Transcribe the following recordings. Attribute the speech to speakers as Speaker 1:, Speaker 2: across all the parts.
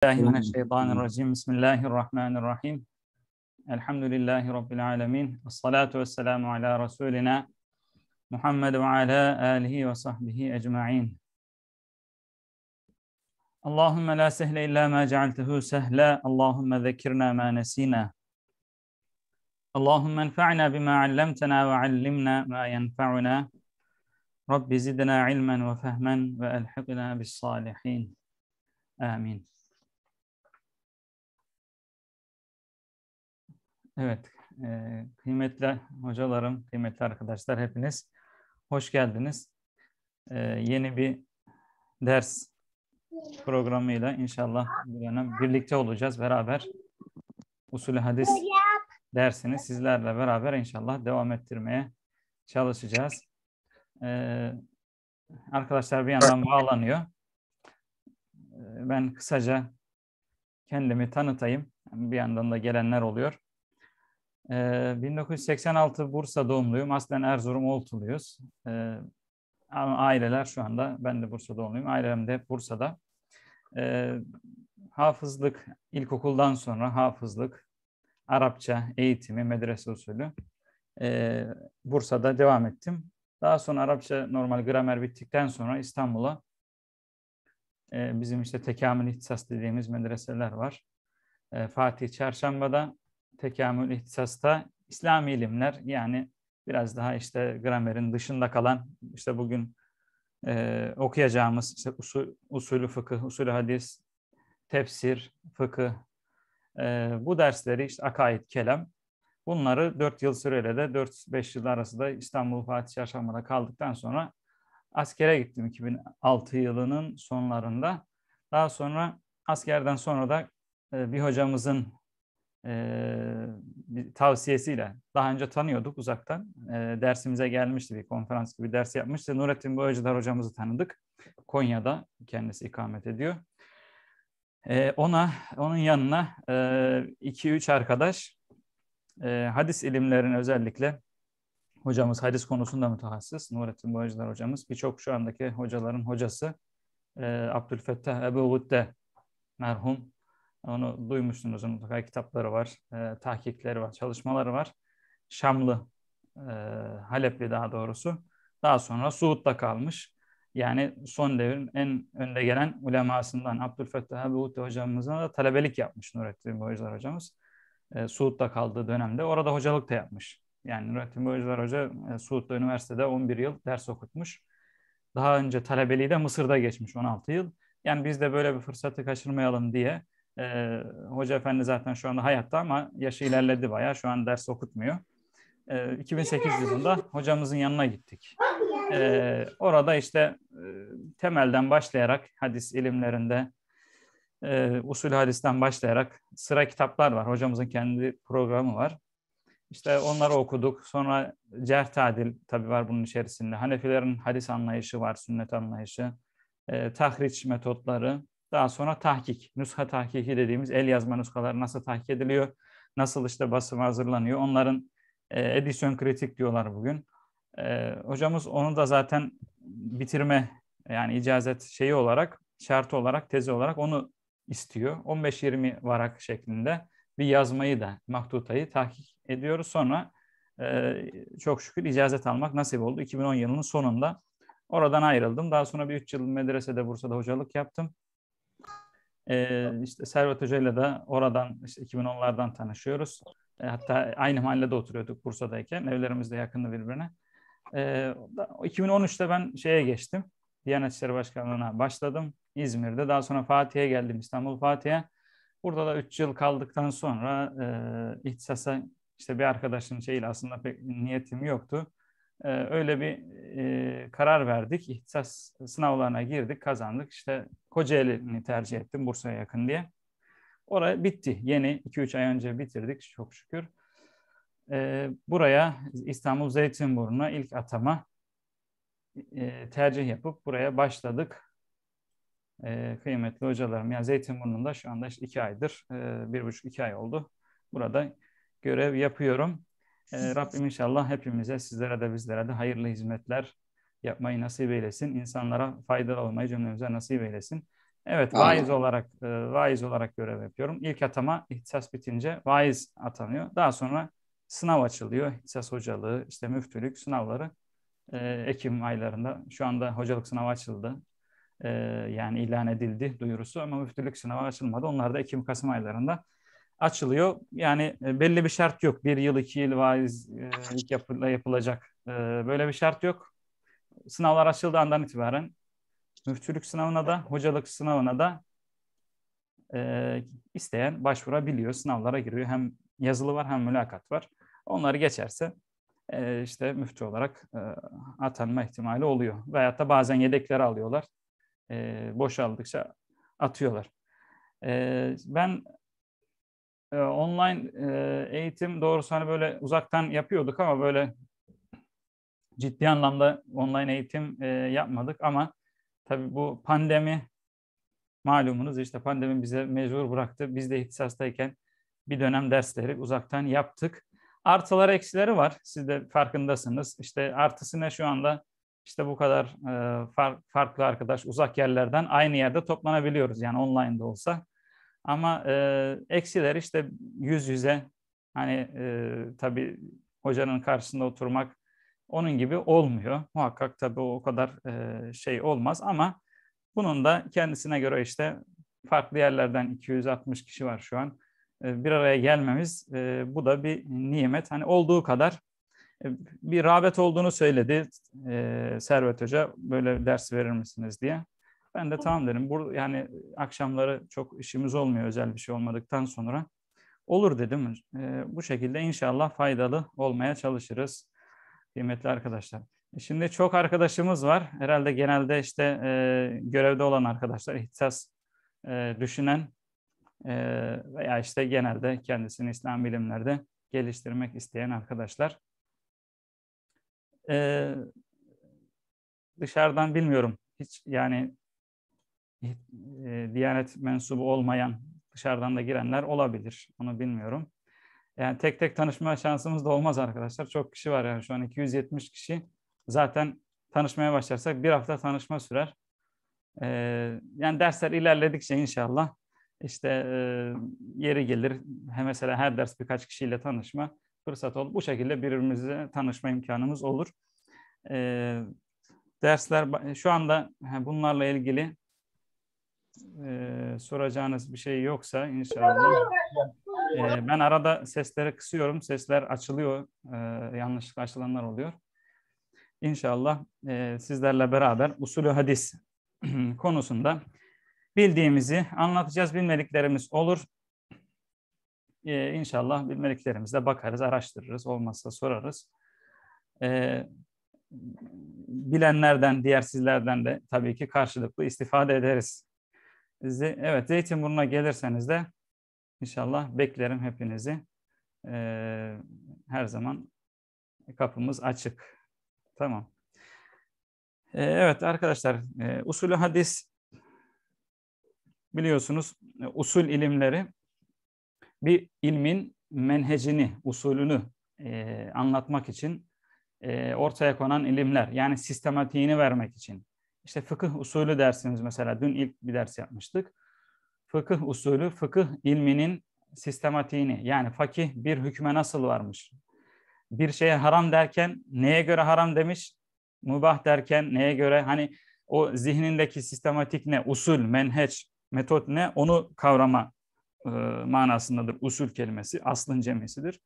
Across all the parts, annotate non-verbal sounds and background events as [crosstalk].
Speaker 1: الله من الشيطان الرجيم بسم الله الرحمن الرحيم الحمد لله رب العالمين الصلاة والسلام على رسولنا محمد وعلى آله وصحبه أجمعين اللهم لا سهل إلا ما جعلته سهلا اللهم ذكرنا ما نسينا اللهم انفعنا بما علمتنا وعلمنا ما ينفعنا رب زدنا علما وفهما وألحقنا بالصالحين آمين Evet, e, kıymetli hocalarım, kıymetli arkadaşlar hepiniz hoş geldiniz. E, yeni bir ders programıyla inşallah bu dönem birlikte olacağız beraber. Usulü hadis dersini sizlerle beraber inşallah devam ettirmeye çalışacağız. E, arkadaşlar bir yandan bağlanıyor. E, ben kısaca kendimi tanıtayım. Bir yandan da gelenler oluyor. 1986 Bursa doğumluyum. Aslen Erzurum Oltuluyuz. ama aileler şu anda, ben de Bursa doğumluyum. Ailem de Bursa'da. hafızlık, ilkokuldan sonra hafızlık, Arapça eğitimi, medrese usulü. Bursa'da devam ettim. Daha sonra Arapça normal gramer bittikten sonra İstanbul'a bizim işte tekamül ihtisas dediğimiz medreseler var. Fatih Çarşamba'da tekamül ihtisasta İslami ilimler yani biraz daha işte gramerin dışında kalan işte bugün e, okuyacağımız işte usul, usulü fıkıh, usulü hadis, tefsir, fıkıh e, bu dersleri işte akaid, kelam bunları 4 yıl süreyle de 4-5 yıl arası da İstanbul Fatih yaşamada kaldıktan sonra askere gittim 2006 yılının sonlarında. Daha sonra askerden sonra da e, bir hocamızın e, bir tavsiyesiyle daha önce tanıyorduk uzaktan. E, dersimize gelmişti bir konferans gibi ders yapmıştı. Nurettin Boyacılar hocamızı tanıdık. Konya'da kendisi ikamet ediyor. E, ona onun yanına 2-3 e, arkadaş e, hadis ilimlerini özellikle hocamız hadis konusunda mütehassıs. Nurettin Boyacılar hocamız birçok şu andaki hocaların hocası e, Abdülfettah Ebu Gudde merhum onu duymuşsunuz mutlaka kitapları var, e, tahkikleri var, çalışmaları var. Şamlı, e, Halepli daha doğrusu. Daha sonra Suud'da kalmış. Yani son devrin en önde gelen ulemasından Abdülfettah Ebuhutti hocamızın da talebelik yapmış Nurettin Boyacılar hocamız. E, Suud'da kaldığı dönemde orada hocalık da yapmış. Yani Nurettin Boyacılar hoca e, Suud'da üniversitede 11 yıl ders okutmuş. Daha önce talebeliği de Mısır'da geçmiş 16 yıl. Yani biz de böyle bir fırsatı kaçırmayalım diye e, Hoca Efendi zaten şu anda hayatta ama yaşı ilerledi bayağı. Şu an ders okutmuyor. E, 2008 yılında hocamızın yanına gittik. E, orada işte e, temelden başlayarak hadis ilimlerinde e, usul hadisten başlayarak sıra kitaplar var. Hocamızın kendi programı var. İşte onları okuduk. Sonra cerh tadil tabi var bunun içerisinde. Hanefilerin hadis anlayışı var, sünnet anlayışı. E, tahriç metotları. Daha sonra tahkik, nüsha tahkiki dediğimiz el yazma nüshalar nasıl tahkik ediliyor, nasıl işte basıma hazırlanıyor. Onların e, edisyon kritik diyorlar bugün. E, hocamız onu da zaten bitirme yani icazet şeyi olarak, şartı olarak, tezi olarak onu istiyor. 15-20 varak şeklinde bir yazmayı da, maktutayı tahkik ediyoruz. Sonra e, çok şükür icazet almak nasip oldu. 2010 yılının sonunda oradan ayrıldım. Daha sonra bir 3 yıl medresede Bursa'da hocalık yaptım. E, işte Servet Hoca'yla da oradan işte 2010'lardan tanışıyoruz. E, hatta aynı mahallede oturuyorduk Bursa'dayken. Evlerimiz de yakındı birbirine. E, 2013'te ben şeye geçtim. Diyanet İşleri Başkanlığı'na başladım İzmir'de. Daha sonra Fatih'e geldim İstanbul Fatih'e. Burada da 3 yıl kaldıktan sonra e, ihtisasa işte bir arkadaşın şeyiyle aslında pek niyetim yoktu. Ee, öyle bir e, karar verdik. İhtisas sınavlarına girdik, kazandık. İşte Kocaeli'ni tercih ettim Bursa'ya yakın diye. Oraya bitti. Yeni 2-3 ay önce bitirdik çok şükür. E, buraya İstanbul Zeytinburnu'na ilk atama e, tercih yapıp buraya başladık. E, kıymetli hocalarım, yani Zeytinburnu'nda şu anda işte iki aydır, e, bir buçuk iki ay oldu. Burada görev yapıyorum. Ee, Rabbim inşallah hepimize, sizlere de bizlere de hayırlı hizmetler yapmayı nasip eylesin. İnsanlara faydalı olmayı cümlemize nasip eylesin. Evet, Aynen. vaiz olarak e, vaiz olarak görev yapıyorum. İlk atama ihtisas bitince vaiz atanıyor. Daha sonra sınav açılıyor. İhtisas hocalığı, işte müftülük sınavları e, Ekim aylarında. Şu anda hocalık sınavı açıldı. E, yani ilan edildi duyurusu ama müftülük sınavı açılmadı. Onlar da Ekim-Kasım aylarında açılıyor. Yani e, belli bir şart yok. Bir yıl, iki yıl vaizlik e, yapı, yapılacak. E, böyle bir şart yok. Sınavlar açıldığı andan itibaren müftülük sınavına da, hocalık sınavına da isteyen başvurabiliyor. Sınavlara giriyor. Hem yazılı var hem mülakat var. Onları geçerse işte müftü olarak atanma ihtimali oluyor. Veyahut da bazen yedekleri alıyorlar. boşaldıkça atıyorlar. ben e, online e, eğitim doğrusu hani böyle uzaktan yapıyorduk ama böyle ciddi anlamda online eğitim e, yapmadık ama tabii bu pandemi malumunuz işte pandemi bize mecbur bıraktı. Biz de ihtisastayken bir dönem dersleri uzaktan yaptık. Artıları eksileri var. Siz de farkındasınız. İşte artısı ne şu anda işte bu kadar e, far, farklı arkadaş uzak yerlerden aynı yerde toplanabiliyoruz yani online de olsa. Ama e, eksiler işte yüz yüze hani e, tabii hocanın karşısında oturmak onun gibi olmuyor. Muhakkak tabii o kadar e, şey olmaz ama bunun da kendisine göre işte farklı yerlerden 260 kişi var şu an. E, bir araya gelmemiz e, bu da bir nimet. Hani olduğu kadar e, bir rağbet olduğunu söyledi e, Servet Hoca böyle ders verir misiniz diye. Ben de tamam derim. Bur yani akşamları çok işimiz olmuyor özel bir şey olmadıktan sonra. Olur dedim. E, bu şekilde inşallah faydalı olmaya çalışırız kıymetli arkadaşlar. E, şimdi çok arkadaşımız var. Herhalde genelde işte e, görevde olan arkadaşlar, ihtisas e, düşünen e, veya işte genelde kendisini İslam bilimlerde geliştirmek isteyen arkadaşlar. E, dışarıdan bilmiyorum. Hiç yani Diyanet mensubu olmayan dışarıdan da girenler olabilir. Onu bilmiyorum. Yani tek tek tanışma şansımız da olmaz arkadaşlar. Çok kişi var yani şu an 270 kişi. Zaten tanışmaya başlarsak bir hafta tanışma sürer. yani dersler ilerledikçe inşallah işte yeri gelir. Hem mesela her ders birkaç kişiyle tanışma fırsat olur. Bu şekilde birbirimize tanışma imkanımız olur. dersler şu anda bunlarla ilgili e, soracağınız bir şey yoksa inşallah. E, ben arada sesleri kısıyorum. Sesler açılıyor. E, yanlışlıkla açılanlar oluyor. İnşallah e, sizlerle beraber usulü hadis [clears throat] konusunda bildiğimizi anlatacağız. Bilmediklerimiz olur. E, inşallah bilmediklerimize bakarız, araştırırız. Olmazsa sorarız. E, bilenlerden, diğer sizlerden de tabii ki karşılıklı istifade ederiz Evet Zeytinburnu'na gelirseniz de inşallah beklerim hepinizi. Ee, her zaman kapımız açık. Tamam. Ee, evet arkadaşlar e, usulü hadis biliyorsunuz e, usul ilimleri bir ilmin menhecini, usulünü e, anlatmak için e, ortaya konan ilimler. Yani sistematiğini vermek için. İşte fıkıh usulü dersiniz mesela dün ilk bir ders yapmıştık. Fıkıh usulü, fıkıh ilminin sistematiğini yani fakih bir hükme nasıl varmış? Bir şeye haram derken neye göre haram demiş? Mübah derken neye göre? Hani o zihnindeki sistematik ne? Usul, menheç, metot ne? Onu kavrama e, manasındadır usul kelimesi. Aslın cemisidir.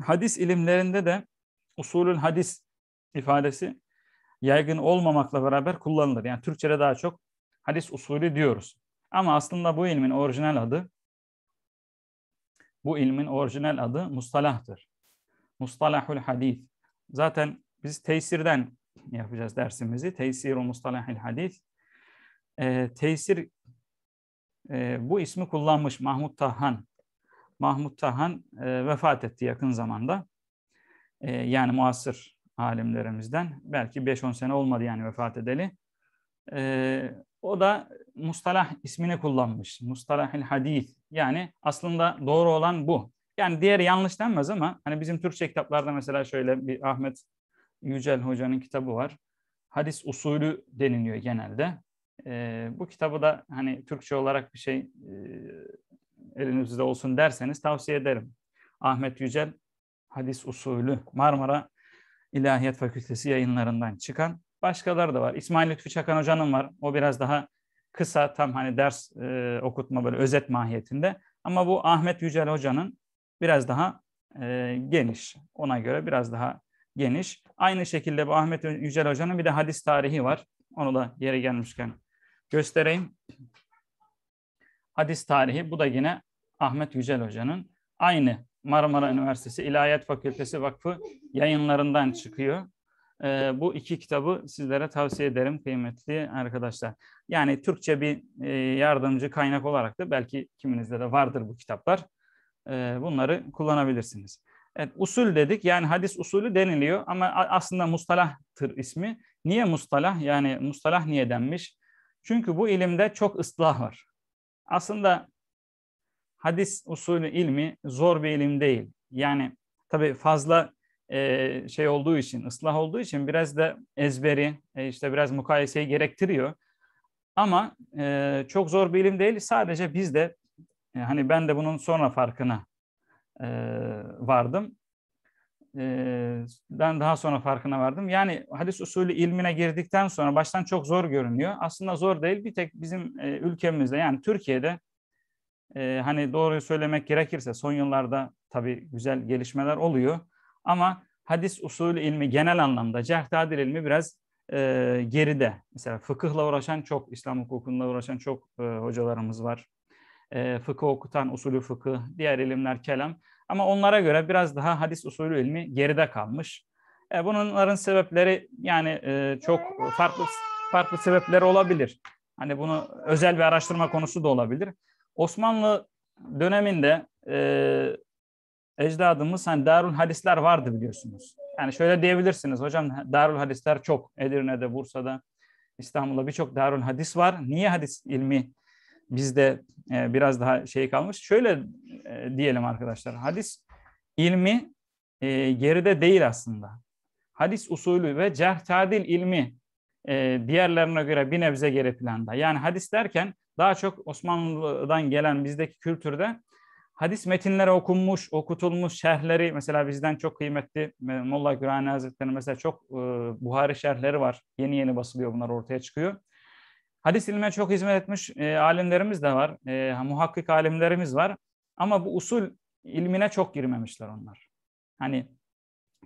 Speaker 1: Hadis ilimlerinde de usulün hadis ifadesi yaygın olmamakla beraber kullanılır. Yani Türkçe'de daha çok hadis usulü diyoruz. Ama aslında bu ilmin orijinal adı bu ilmin orijinal adı mustalahtır. Mustalahul hadis. Zaten biz tesirden yapacağız dersimizi. Tesir-u mustalahil hadis. E, ee, tesir e, bu ismi kullanmış Mahmut Tahhan. Mahmut Tahhan e, vefat etti yakın zamanda. E, yani muasır alimlerimizden. Belki 5-10 sene olmadı yani vefat edeli. Ee, o da mustalah ismini kullanmış. Mustalahil hadis. Yani aslında doğru olan bu. Yani diğeri yanlış denmez ama hani bizim Türkçe kitaplarda mesela şöyle bir Ahmet Yücel Hoca'nın kitabı var. Hadis usulü deniliyor genelde. Ee, bu kitabı da hani Türkçe olarak bir şey e, elinizde olsun derseniz tavsiye ederim. Ahmet Yücel hadis usulü Marmara İlahiyat Fakültesi yayınlarından çıkan başkaları da var. İsmail Lütfü Çakan Hoca'nın var. O biraz daha kısa tam hani ders e, okutma böyle özet mahiyetinde. Ama bu Ahmet Yücel Hoca'nın biraz daha e, geniş. Ona göre biraz daha geniş. Aynı şekilde bu Ahmet Yücel Hoca'nın bir de hadis tarihi var. Onu da yere gelmişken göstereyim. Hadis tarihi bu da yine Ahmet Yücel Hoca'nın aynı Marmara Üniversitesi İlahiyat Fakültesi Vakfı yayınlarından çıkıyor. E, bu iki kitabı sizlere tavsiye ederim kıymetli arkadaşlar. Yani Türkçe bir e, yardımcı kaynak olarak da belki kiminizde de vardır bu kitaplar. E, bunları kullanabilirsiniz. Evet, usul dedik yani hadis usulü deniliyor ama aslında mustalahtır ismi. Niye mustalah? Yani mustalah niye denmiş? Çünkü bu ilimde çok ıslah var. Aslında hadis usulü ilmi zor bir ilim değil. Yani tabi fazla e, şey olduğu için, ıslah olduğu için biraz da ezberi, e, işte biraz mukayeseyi gerektiriyor. Ama e, çok zor bir ilim değil. Sadece biz de, e, hani ben de bunun sonra farkına e, vardım. E, ben daha sonra farkına vardım. Yani hadis usulü ilmine girdikten sonra baştan çok zor görünüyor. Aslında zor değil. Bir tek bizim e, ülkemizde yani Türkiye'de e, hani doğruyu söylemek gerekirse son yıllarda tabii güzel gelişmeler oluyor. Ama hadis usulü ilmi genel anlamda cerh ilmi biraz e, geride. Mesela fıkıhla uğraşan çok, İslam hukukunda uğraşan çok e, hocalarımız var. E, fıkıh okutan usulü fıkıh, diğer ilimler kelam. Ama onlara göre biraz daha hadis usulü ilmi geride kalmış. E, bunların sebepleri yani e, çok farklı farklı sebepler olabilir. Hani bunu özel bir araştırma konusu da olabilir. Osmanlı döneminde e, ecdadımız hani Darül Hadisler vardı biliyorsunuz. Yani şöyle diyebilirsiniz hocam Darul Hadisler çok. Edirne'de, Bursa'da, İstanbul'da birçok Darul Hadis var. Niye hadis ilmi bizde e, biraz daha şey kalmış? Şöyle e, diyelim arkadaşlar. Hadis ilmi e, geride değil aslında. Hadis usulü ve cerh tadil ilmi e, diğerlerine göre bir nebze geri planda. Yani hadis derken daha çok Osmanlı'dan gelen bizdeki kültürde hadis metinleri okunmuş, okutulmuş şerhleri mesela bizden çok kıymetli e, Molla Gürani Hazretleri mesela çok e, Buhari şerhleri var. Yeni yeni basılıyor bunlar ortaya çıkıyor. Hadis ilmine çok hizmet etmiş e, alimlerimiz de var. E, muhakkik alimlerimiz var. Ama bu usul ilmine çok girmemişler onlar. Hani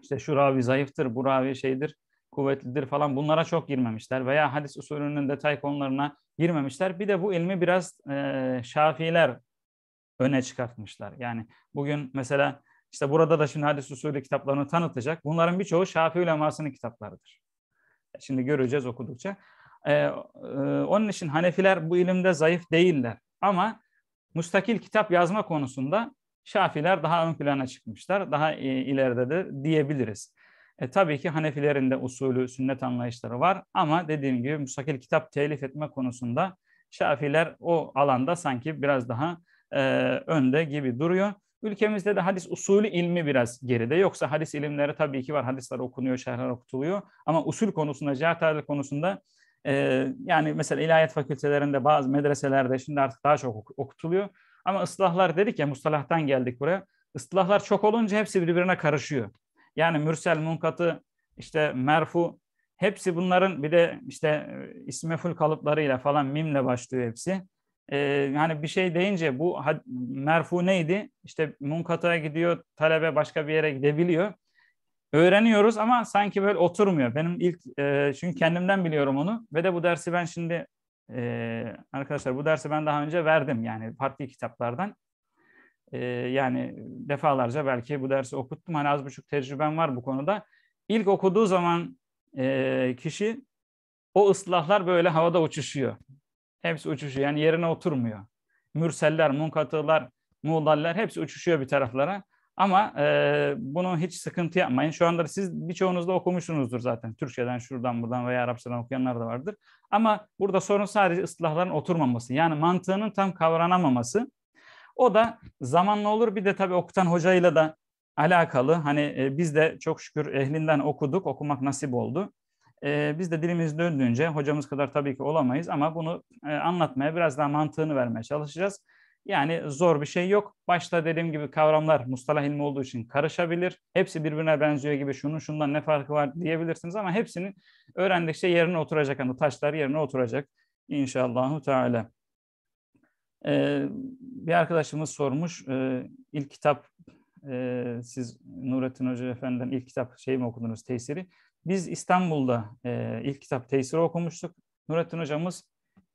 Speaker 1: işte şu ravi zayıftır, bu ravi şeydir kuvvetlidir falan bunlara çok girmemişler veya hadis usulünün detay konularına girmemişler. Bir de bu ilmi biraz e, şafiler öne çıkartmışlar. Yani bugün mesela işte burada da şimdi hadis usulü kitaplarını tanıtacak. Bunların birçoğu Şafii ulemasının kitaplarıdır. E, şimdi göreceğiz okudukça. Ee, e, onun için Hanefiler bu ilimde zayıf değiller. Ama mustakil kitap yazma konusunda Şafiler daha ön plana çıkmışlar. Daha e, ileridedir diyebiliriz. E, tabii ki Hanefilerin de usulü, sünnet anlayışları var ama dediğim gibi müstakil kitap telif etme konusunda Şafiler o alanda sanki biraz daha e, önde gibi duruyor. Ülkemizde de hadis usulü ilmi biraz geride. Yoksa hadis ilimleri tabii ki var. Hadisler okunuyor, şerhler okutuluyor. Ama usul konusunda, cihatadil konusunda e, yani mesela ilahiyat fakültelerinde bazı medreselerde şimdi artık daha çok okutuluyor. Ama ıslahlar dedik ya, mustalahtan geldik buraya. Islahlar çok olunca hepsi birbirine karışıyor. Yani mürsel, munkatı, işte merfu hepsi bunların bir de işte isme ismeful kalıplarıyla falan mimle başlıyor hepsi. Ee, yani bir şey deyince bu merfu neydi? İşte munkataya gidiyor, talebe başka bir yere gidebiliyor. Öğreniyoruz ama sanki böyle oturmuyor. Benim ilk e, çünkü kendimden biliyorum onu ve de bu dersi ben şimdi e, arkadaşlar bu dersi ben daha önce verdim yani farklı kitaplardan. E, yani defalarca belki bu dersi okuttum. Hani az buçuk tecrübem var bu konuda. İlk okuduğu zaman e, kişi o ıslahlar böyle havada uçuşuyor. Hepsi uçuşuyor. Yani yerine oturmuyor. Mürseller, munkatılar, muğlaller hepsi uçuşuyor bir taraflara. Ama e, bunu hiç sıkıntı yapmayın. Şu anda siz birçoğunuz da okumuşsunuzdur zaten. Türkçeden, şuradan, buradan veya Arapçadan okuyanlar da vardır. Ama burada sorun sadece ıslahların oturmaması. Yani mantığının tam kavranamaması. O da zamanla olur. Bir de tabii okutan hocayla da alakalı. Hani e, biz de çok şükür ehlinden okuduk, okumak nasip oldu. E, biz de dilimiz döndüğünce hocamız kadar tabii ki olamayız ama bunu e, anlatmaya biraz daha mantığını vermeye çalışacağız. Yani zor bir şey yok. Başta dediğim gibi kavramlar mustalah ilmi olduğu için karışabilir. Hepsi birbirine benziyor gibi şunun şundan ne farkı var diyebilirsiniz ama hepsinin öğrendikçe yerine oturacak. Yani taşlar yerine oturacak. İnşallahü Teala. Ee, bir arkadaşımız sormuş, e, ilk kitap, e, siz Nurettin Hoca Efendi'den ilk kitap şey mi okudunuz, tesiri? Biz İstanbul'da e, ilk kitap tesiri okumuştuk. Nurettin Hocamız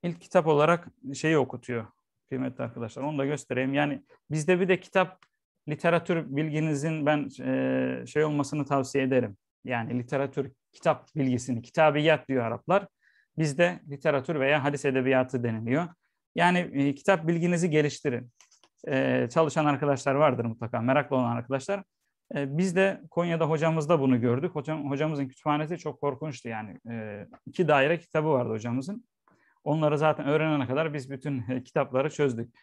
Speaker 1: ilk kitap olarak şeyi okutuyor kıymetli arkadaşlar. Onu da göstereyim. Yani bizde bir de kitap literatür bilginizin ben e, şey olmasını tavsiye ederim. Yani literatür kitap bilgisini, kitabiyat diyor Araplar. Bizde literatür veya hadis edebiyatı deniliyor. Yani e, kitap bilginizi geliştirin. E, çalışan arkadaşlar vardır mutlaka, meraklı olan arkadaşlar. E, biz de Konya'da hocamızda bunu gördük. Hocam, hocamızın kütüphanesi çok korkunçtu yani. E, iki daire kitabı vardı hocamızın. Onları zaten öğrenene kadar biz bütün e, kitapları çözdük.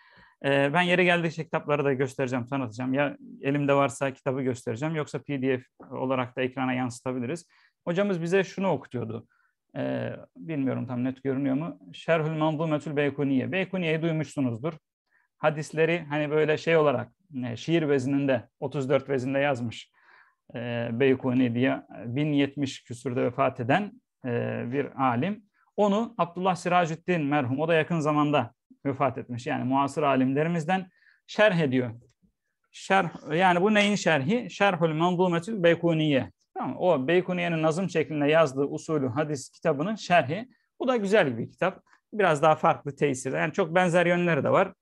Speaker 1: E, ben yeri geldikçe şey kitapları da göstereceğim, tanıtacağım. Ya elimde varsa kitabı göstereceğim yoksa PDF olarak da ekrana yansıtabiliriz. Hocamız bize şunu okutuyordu e, bilmiyorum tam net görünüyor mu? Şerhül Manzumetül Beykuniye. Beykuniye'yi duymuşsunuzdur. Hadisleri hani böyle şey olarak e, şiir vezninde 34 vezinde yazmış e, Beykuni diye 1070 küsürde vefat eden e, bir alim. Onu Abdullah Siracüddin merhum o da yakın zamanda vefat etmiş. Yani muasır alimlerimizden şerh ediyor. Şerh, yani bu neyin şerhi? Şerhül Manzumetül Beykuniye. Tamam O Beykuniye'nin nazım şeklinde yazdığı usulü hadis kitabının şerhi. Bu da güzel bir kitap. Biraz daha farklı tesir. Yani çok benzer yönleri de var.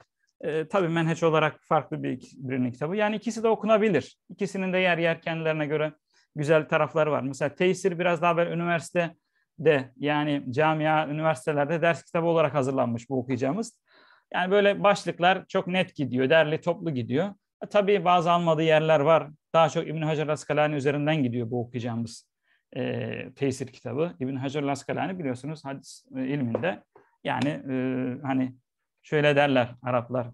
Speaker 1: E, tabii menheç olarak farklı bir birinin kitabı. Yani ikisi de okunabilir. İkisinin de yer yer kendilerine göre güzel tarafları var. Mesela tesir biraz daha böyle üniversite yani camia, üniversitelerde ders kitabı olarak hazırlanmış bu okuyacağımız. Yani böyle başlıklar çok net gidiyor, derli toplu gidiyor. E, tabii bazı almadığı yerler var. Daha çok İbn Hacer Askalani üzerinden gidiyor bu okuyacağımız e, tesir kitabı. İbn Hacer Askalani biliyorsunuz hadis e, ilminde yani e, hani şöyle derler Araplar.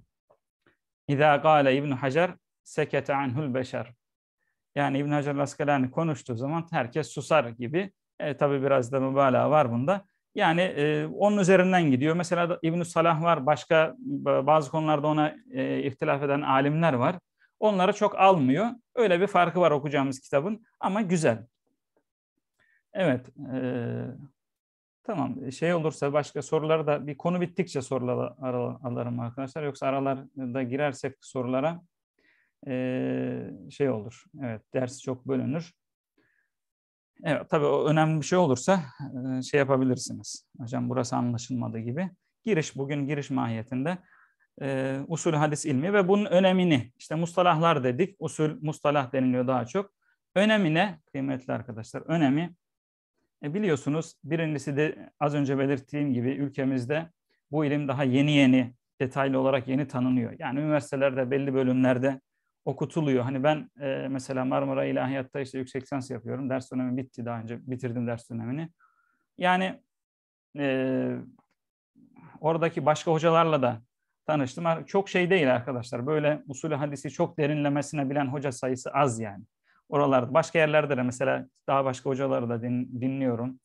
Speaker 1: İza gâle İbn Hacer sekete anhul beşer. Yani İbn Hacer Askalani konuştuğu zaman herkes susar gibi. E, tabii biraz da mübalağa var bunda. Yani e, onun üzerinden gidiyor. Mesela ibn Salah var, başka bazı konularda ona e, ihtilaf eden alimler var. Onlara çok almıyor. Öyle bir farkı var okuyacağımız kitabın ama güzel. Evet, e, tamam. Şey olursa başka soruları da bir konu bittikçe soruları alırım arkadaşlar. Yoksa aralarda girersek sorulara e, şey olur. Evet, ders çok bölünür. Evet, tabii o önemli bir şey olursa şey yapabilirsiniz. Hocam burası anlaşılmadı gibi. Giriş bugün giriş mahiyetinde e, usul hadis ilmi ve bunun önemini işte mustalahlar dedik. Usul mustalah deniliyor daha çok. Önemi ne kıymetli arkadaşlar? Önemi e, biliyorsunuz birincisi de az önce belirttiğim gibi ülkemizde bu ilim daha yeni yeni detaylı olarak yeni tanınıyor. Yani üniversitelerde belli bölümlerde okutuluyor. Hani ben e, mesela Marmara İlahiyat'ta işte yüksek lisans yapıyorum. Ders dönemi bitti daha önce. Bitirdim ders dönemini. Yani e, oradaki başka hocalarla da tanıştım. Çok şey değil arkadaşlar. Böyle usulü hadisi çok derinlemesine bilen hoca sayısı az yani. Oralarda başka yerlerde de mesela daha başka hocaları da din, dinliyorum.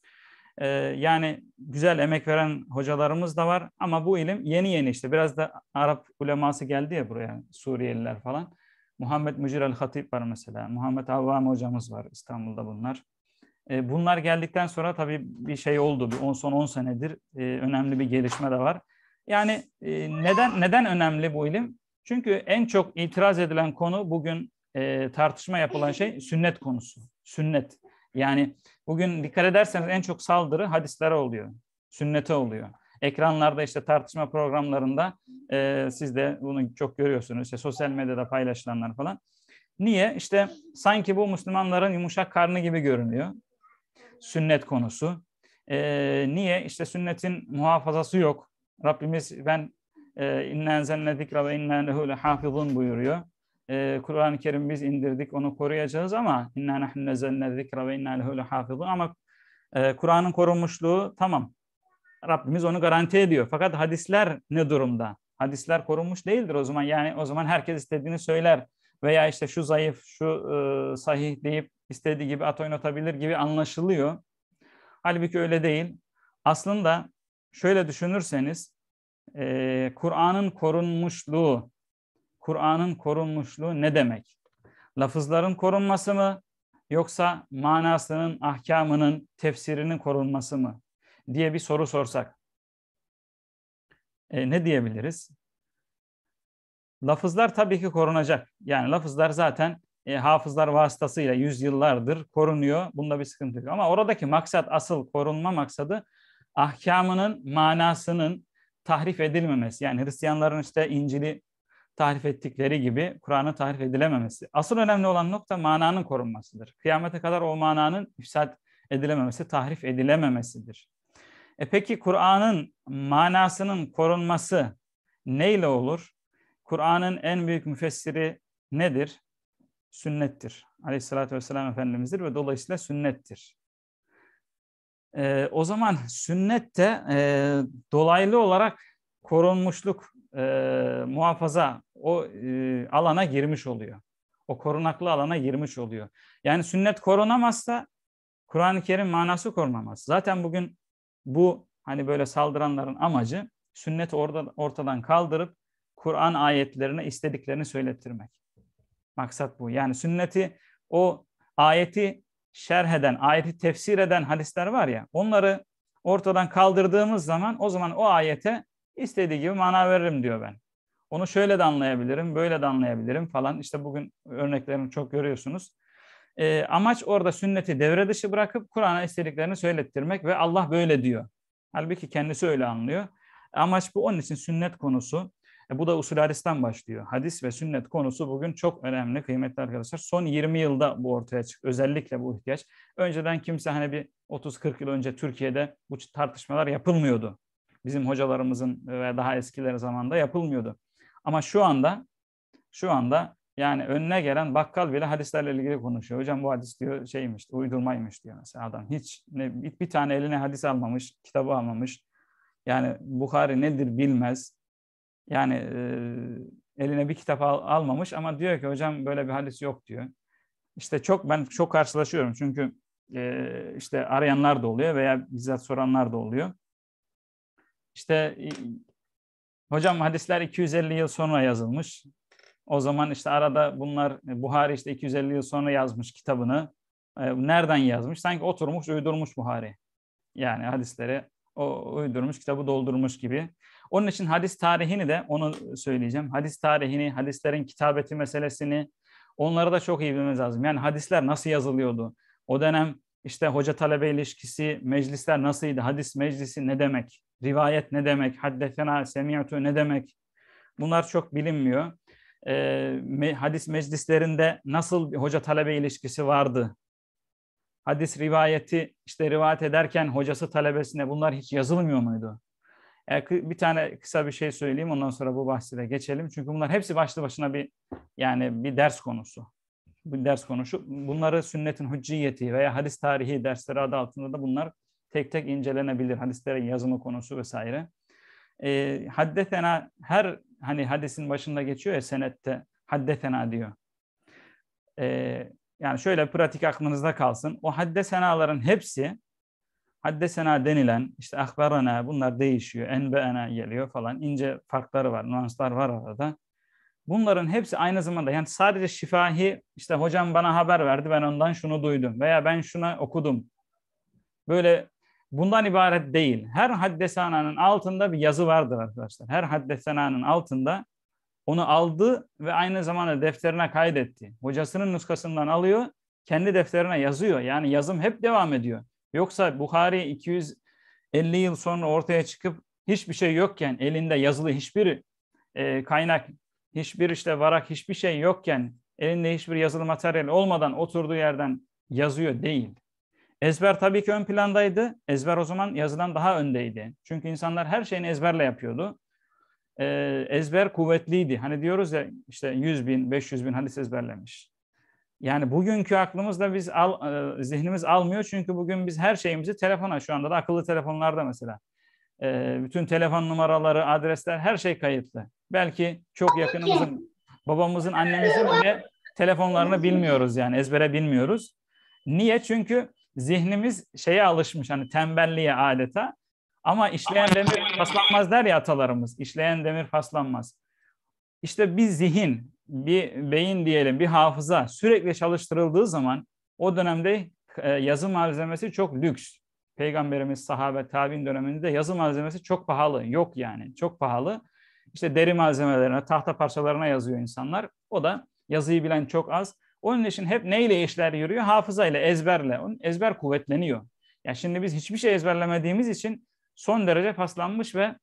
Speaker 1: Ee, yani güzel emek veren hocalarımız da var ama bu ilim yeni yeni işte. Biraz da Arap uleması geldi ya buraya Suriyeliler falan. Muhammed Mücir el-Hatip var mesela. Muhammed Avvam hocamız var İstanbul'da bunlar. E, bunlar geldikten sonra tabii bir şey oldu. Bir 10 son 10 senedir e, önemli bir gelişme de var. Yani e, neden neden önemli bu ilim? Çünkü en çok itiraz edilen konu bugün e, tartışma yapılan şey sünnet konusu. Sünnet. Yani bugün dikkat ederseniz en çok saldırı hadislere oluyor. Sünnete oluyor ekranlarda işte tartışma programlarında e, siz de bunu çok görüyorsunuz. İşte sosyal medyada paylaşılanlar falan. Niye? İşte sanki bu Müslümanların yumuşak karnı gibi görünüyor. Sünnet konusu. E, niye? İşte sünnetin muhafazası yok. Rabbimiz ben e, innen zenne zikra ve innen lehu hafizun buyuruyor. E, Kur'an-ı Kerim biz indirdik onu koruyacağız ama inna nahnu nezenne zikra ve inna lehu hafizun ama e, Kur'an'ın korunmuşluğu tamam Rabbimiz onu garanti ediyor. Fakat hadisler ne durumda? Hadisler korunmuş değildir o zaman. Yani o zaman herkes istediğini söyler veya işte şu zayıf, şu e, sahih deyip istediği gibi at oynatabilir gibi anlaşılıyor. Halbuki öyle değil. Aslında şöyle düşünürseniz e, Kur'an'ın korunmuşluğu, Kur'an'ın korunmuşluğu ne demek? Lafızların korunması mı yoksa manasının, ahkamının, tefsirinin korunması mı? diye bir soru sorsak e, ne diyebiliriz? Lafızlar tabii ki korunacak. Yani lafızlar zaten e, hafızlar vasıtasıyla yüzyıllardır korunuyor. Bunda bir sıkıntı yok. Ama oradaki maksat asıl korunma maksadı ahkamının manasının tahrif edilmemesi. Yani Hristiyanların işte İncil'i tahrif ettikleri gibi Kur'an'ı tahrif edilememesi. Asıl önemli olan nokta mananın korunmasıdır. Kıyamete kadar o mananın ifsat edilememesi, tahrif edilememesidir. E peki Kur'an'ın manasının korunması neyle olur? Kur'an'ın en büyük müfessiri nedir? Sünnettir. Aleyhissalatü vesselam Efendimiz'dir ve dolayısıyla sünnettir. E, o zaman sünnette e, dolaylı olarak korunmuşluk, e, muhafaza o e, alana girmiş oluyor. O korunaklı alana girmiş oluyor. Yani sünnet korunamazsa Kur'an-ı Kerim manası korunamaz. Zaten bugün bu hani böyle saldıranların amacı sünneti orada, ortadan kaldırıp Kur'an ayetlerine istediklerini söylettirmek. Maksat bu. Yani sünneti o ayeti şerh eden, ayeti tefsir eden hadisler var ya onları ortadan kaldırdığımız zaman o zaman o ayete istediği gibi mana veririm diyor ben. Onu şöyle de anlayabilirim, böyle de anlayabilirim falan. İşte bugün örneklerini çok görüyorsunuz. E, amaç orada sünneti devre dışı bırakıp Kur'an'a istediklerini söylettirmek ve Allah böyle diyor. Halbuki kendisi öyle anlıyor. Amaç bu. Onun için sünnet konusu. E, bu da usul hadisten başlıyor. Hadis ve sünnet konusu bugün çok önemli kıymetli arkadaşlar. Son 20 yılda bu ortaya çık. Özellikle bu ihtiyaç. Önceden kimse hani bir 30-40 yıl önce Türkiye'de bu tartışmalar yapılmıyordu. Bizim hocalarımızın ve daha eskileri zamanda yapılmıyordu. Ama şu anda şu anda yani önüne gelen bakkal bile hadislerle ilgili konuşuyor. Hocam bu hadis diyor şeymiş, uydurmaymış diyor mesela adam. Hiç ne, bir tane eline hadis almamış, kitabı almamış. Yani Bukhari nedir bilmez. Yani e, eline bir kitap al, almamış ama diyor ki hocam böyle bir hadis yok diyor. İşte çok ben çok karşılaşıyorum çünkü e, işte arayanlar da oluyor veya bizzat soranlar da oluyor. İşte hocam hadisler 250 yıl sonra yazılmış. O zaman işte arada bunlar e, Buhari işte 250 yıl sonra yazmış kitabını. E, nereden yazmış? Sanki oturmuş uydurmuş Buhari. Yani hadisleri o uydurmuş kitabı doldurmuş gibi. Onun için hadis tarihini de onu söyleyeceğim. Hadis tarihini, hadislerin kitabeti meselesini onlara da çok iyi bilmemiz lazım. Yani hadisler nasıl yazılıyordu? O dönem işte hoca talebe ilişkisi, meclisler nasılydı? Hadis meclisi ne demek? Rivayet ne demek? Haddefena semiyatu ne demek? Bunlar çok bilinmiyor e, hadis meclislerinde nasıl bir hoca talebe ilişkisi vardı? Hadis rivayeti işte rivayet ederken hocası talebesine bunlar hiç yazılmıyor muydu? E, bir tane kısa bir şey söyleyeyim ondan sonra bu bahsine geçelim. Çünkü bunlar hepsi başlı başına bir yani bir ders konusu. Bu ders konusu. Bunları sünnetin hücciyeti veya hadis tarihi dersleri adı altında da bunlar tek tek incelenebilir. Hadislerin yazımı konusu vesaire. E, haddetena her hani hadisin başında geçiyor ya senette haddetena diyor. Ee, yani şöyle pratik aklınızda kalsın. O haddesenaların hepsi haddesena denilen işte akbarana bunlar değişiyor. Enbeena geliyor falan. ince farkları var, nuanslar var arada. Bunların hepsi aynı zamanda yani sadece şifahi işte hocam bana haber verdi ben ondan şunu duydum veya ben şuna okudum. Böyle bundan ibaret değil. Her haddesananın altında bir yazı vardır arkadaşlar. Her haddesananın altında onu aldı ve aynı zamanda defterine kaydetti. Hocasının nuskasından alıyor, kendi defterine yazıyor. Yani yazım hep devam ediyor. Yoksa Bukhari 250 yıl sonra ortaya çıkıp hiçbir şey yokken elinde yazılı hiçbir e, kaynak, hiçbir işte varak hiçbir şey yokken elinde hiçbir yazılı materyal olmadan oturduğu yerden yazıyor değil. Ezber tabii ki ön plandaydı. Ezber o zaman yazıdan daha öndeydi. Çünkü insanlar her şeyini ezberle yapıyordu. Ee, ezber kuvvetliydi. Hani diyoruz ya işte 100 bin, 500 bin hadis ezberlemiş. Yani bugünkü aklımızla biz al, e, zihnimiz almıyor çünkü bugün biz her şeyimizi telefona şu anda da akıllı telefonlarda mesela. E, bütün telefon numaraları, adresler her şey kayıtlı. Belki çok yakınımızın, babamızın, annemizin bile telefonlarını bilmiyoruz yani ezbere bilmiyoruz. Niye? Çünkü zihnimiz şeye alışmış hani tembelliğe adeta. Ama işleyen demir paslanmaz der ya atalarımız. İşleyen demir paslanmaz. İşte bir zihin, bir beyin diyelim, bir hafıza sürekli çalıştırıldığı zaman o dönemde e, yazı malzemesi çok lüks. Peygamberimiz sahabe tabi'in döneminde yazı malzemesi çok pahalı. Yok yani çok pahalı. İşte deri malzemelerine, tahta parçalarına yazıyor insanlar. O da yazıyı bilen çok az. Onun için hep neyle işler yürüyor? Hafızayla, ezberle. Onun ezber kuvvetleniyor. Yani şimdi biz hiçbir şey ezberlemediğimiz için son derece paslanmış ve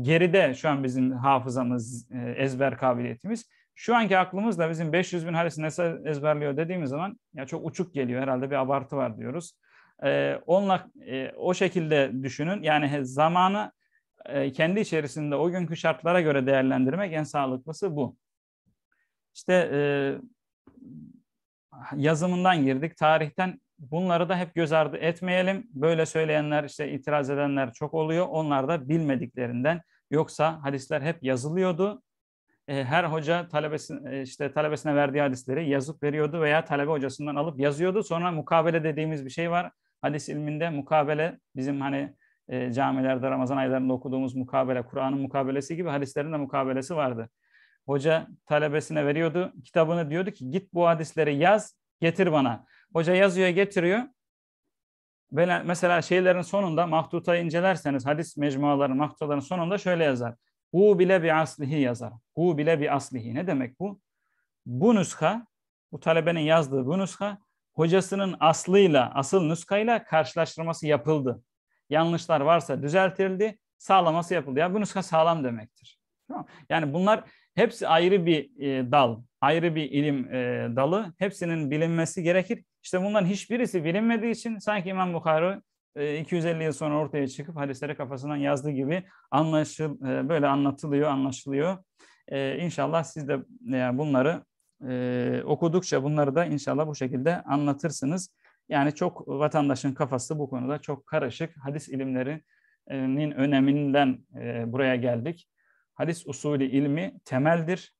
Speaker 1: geride şu an bizim hafızamız, e, ezber kabiliyetimiz. Şu anki aklımızla bizim 500 bin hadisini ezberliyor dediğimiz zaman ya çok uçuk geliyor herhalde bir abartı var diyoruz. Ee, onunla e, o şekilde düşünün. Yani zamanı e, kendi içerisinde o günkü şartlara göre değerlendirmek en sağlıklısı bu. İşte yazımından girdik, tarihten. Bunları da hep göz ardı etmeyelim. Böyle söyleyenler, işte itiraz edenler çok oluyor. Onlar da bilmediklerinden. Yoksa hadisler hep yazılıyordu. E, her hoca talebesine işte talebesine verdiği hadisleri yazıp veriyordu veya talebe hocasından alıp yazıyordu. Sonra mukabele dediğimiz bir şey var. Hadis ilminde mukabele bizim hani e, camilerde Ramazan aylarında okuduğumuz mukabele, Kur'an'ın mukabelesi gibi hadislerin de mukabelesi vardı. Hoca talebesine veriyordu kitabını diyordu ki git bu hadisleri yaz getir bana. Hoca yazıyor getiriyor. Böyle mesela şeylerin sonunda mahtuta incelerseniz hadis mecmuaların mahtutaların sonunda şöyle yazar. Bu bile bir aslihi yazar. Bu bile bir aslihi. Ne demek bu? Bu nüska, bu talebenin yazdığı bu nüska hocasının aslıyla, asıl nüskayla karşılaştırması yapıldı. Yanlışlar varsa düzeltildi, sağlaması yapıldı. Ya bu nüska sağlam demektir. Yani bunlar Hepsi ayrı bir e, dal, ayrı bir ilim e, dalı. Hepsinin bilinmesi gerekir. İşte bunların hiçbirisi bilinmediği için sanki İmam Bukhari 250 e, yıl sonra ortaya çıkıp hadisleri kafasından yazdığı gibi anlaşıl e, böyle anlatılıyor, anlaşılıyor. E, inşallah siz de bunları okudukça bunları da inşallah bu şekilde anlatırsınız. Yani çok vatandaşın kafası bu konuda çok karışık. Hadis ilimlerinin öneminden buraya geldik hadis usulü ilmi temeldir.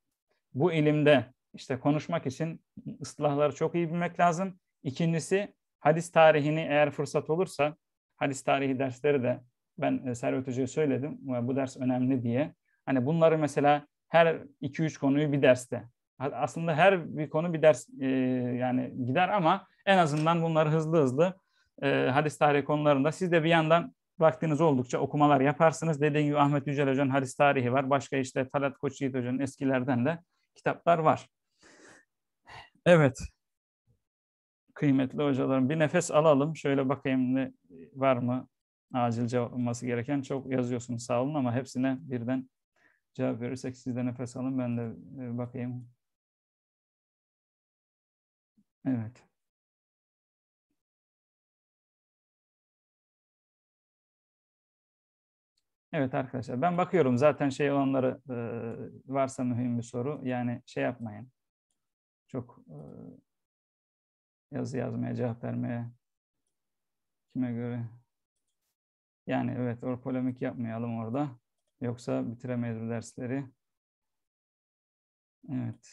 Speaker 1: Bu ilimde işte konuşmak için ıslahları çok iyi bilmek lazım. İkincisi hadis tarihini eğer fırsat olursa hadis tarihi dersleri de ben e, Servet Hoca'ya söyledim. Bu ders önemli diye. Hani bunları mesela her 2-3 konuyu bir derste. Aslında her bir konu bir ders e, yani gider ama en azından bunları hızlı hızlı e, hadis tarihi konularında siz de bir yandan Vaktiniz oldukça okumalar yaparsınız. Dediğim gibi Ahmet Yücel Hoca'nın hadis tarihi var. Başka işte Talat Koç Yiğit Hoca'nın eskilerden de kitaplar var. Evet. Kıymetli hocalarım bir nefes alalım. Şöyle bakayım ne var mı acil cevap olması gereken. Çok yazıyorsunuz sağ olun ama hepsine birden cevap verirsek siz de nefes alın ben de e, bakayım. Evet. Evet arkadaşlar ben bakıyorum zaten şey olanları e, varsa mühim bir soru yani şey yapmayın. Çok e, yazı yazmaya cevap vermeye kime göre yani evet or polemik yapmayalım orada. Yoksa bitiremeyiz dersleri. Evet.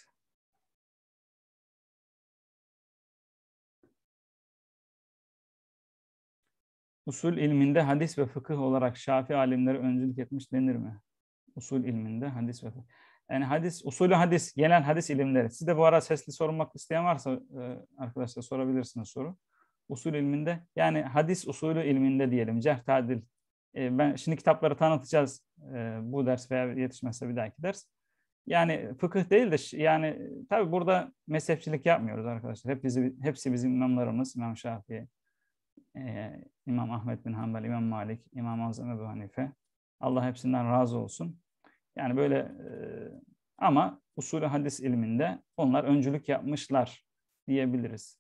Speaker 1: Usul ilminde hadis ve fıkıh olarak Şafi alimleri öncülük etmiş denir mi? Usul ilminde hadis ve fıkıh. Yani hadis, usulü hadis, gelen hadis ilimleri. Siz de bu ara sesli sormak isteyen varsa e, arkadaşlar sorabilirsiniz soru. Usul ilminde, yani hadis usulü ilminde diyelim, cerh tadil. E, ben şimdi kitapları tanıtacağız e, bu ders veya yetişmezse bir dahaki ders. Yani fıkıh değil de yani tabii burada mezhepçilik yapmıyoruz arkadaşlar. Hepsi, hepsi bizim imamlarımız, İmam Şafii, ee, İmam Ahmet bin Hanbel, İmam Malik, İmam Azam Ebu Hanife. Allah hepsinden razı olsun. Yani böyle e, ama usulü hadis ilminde onlar öncülük yapmışlar diyebiliriz.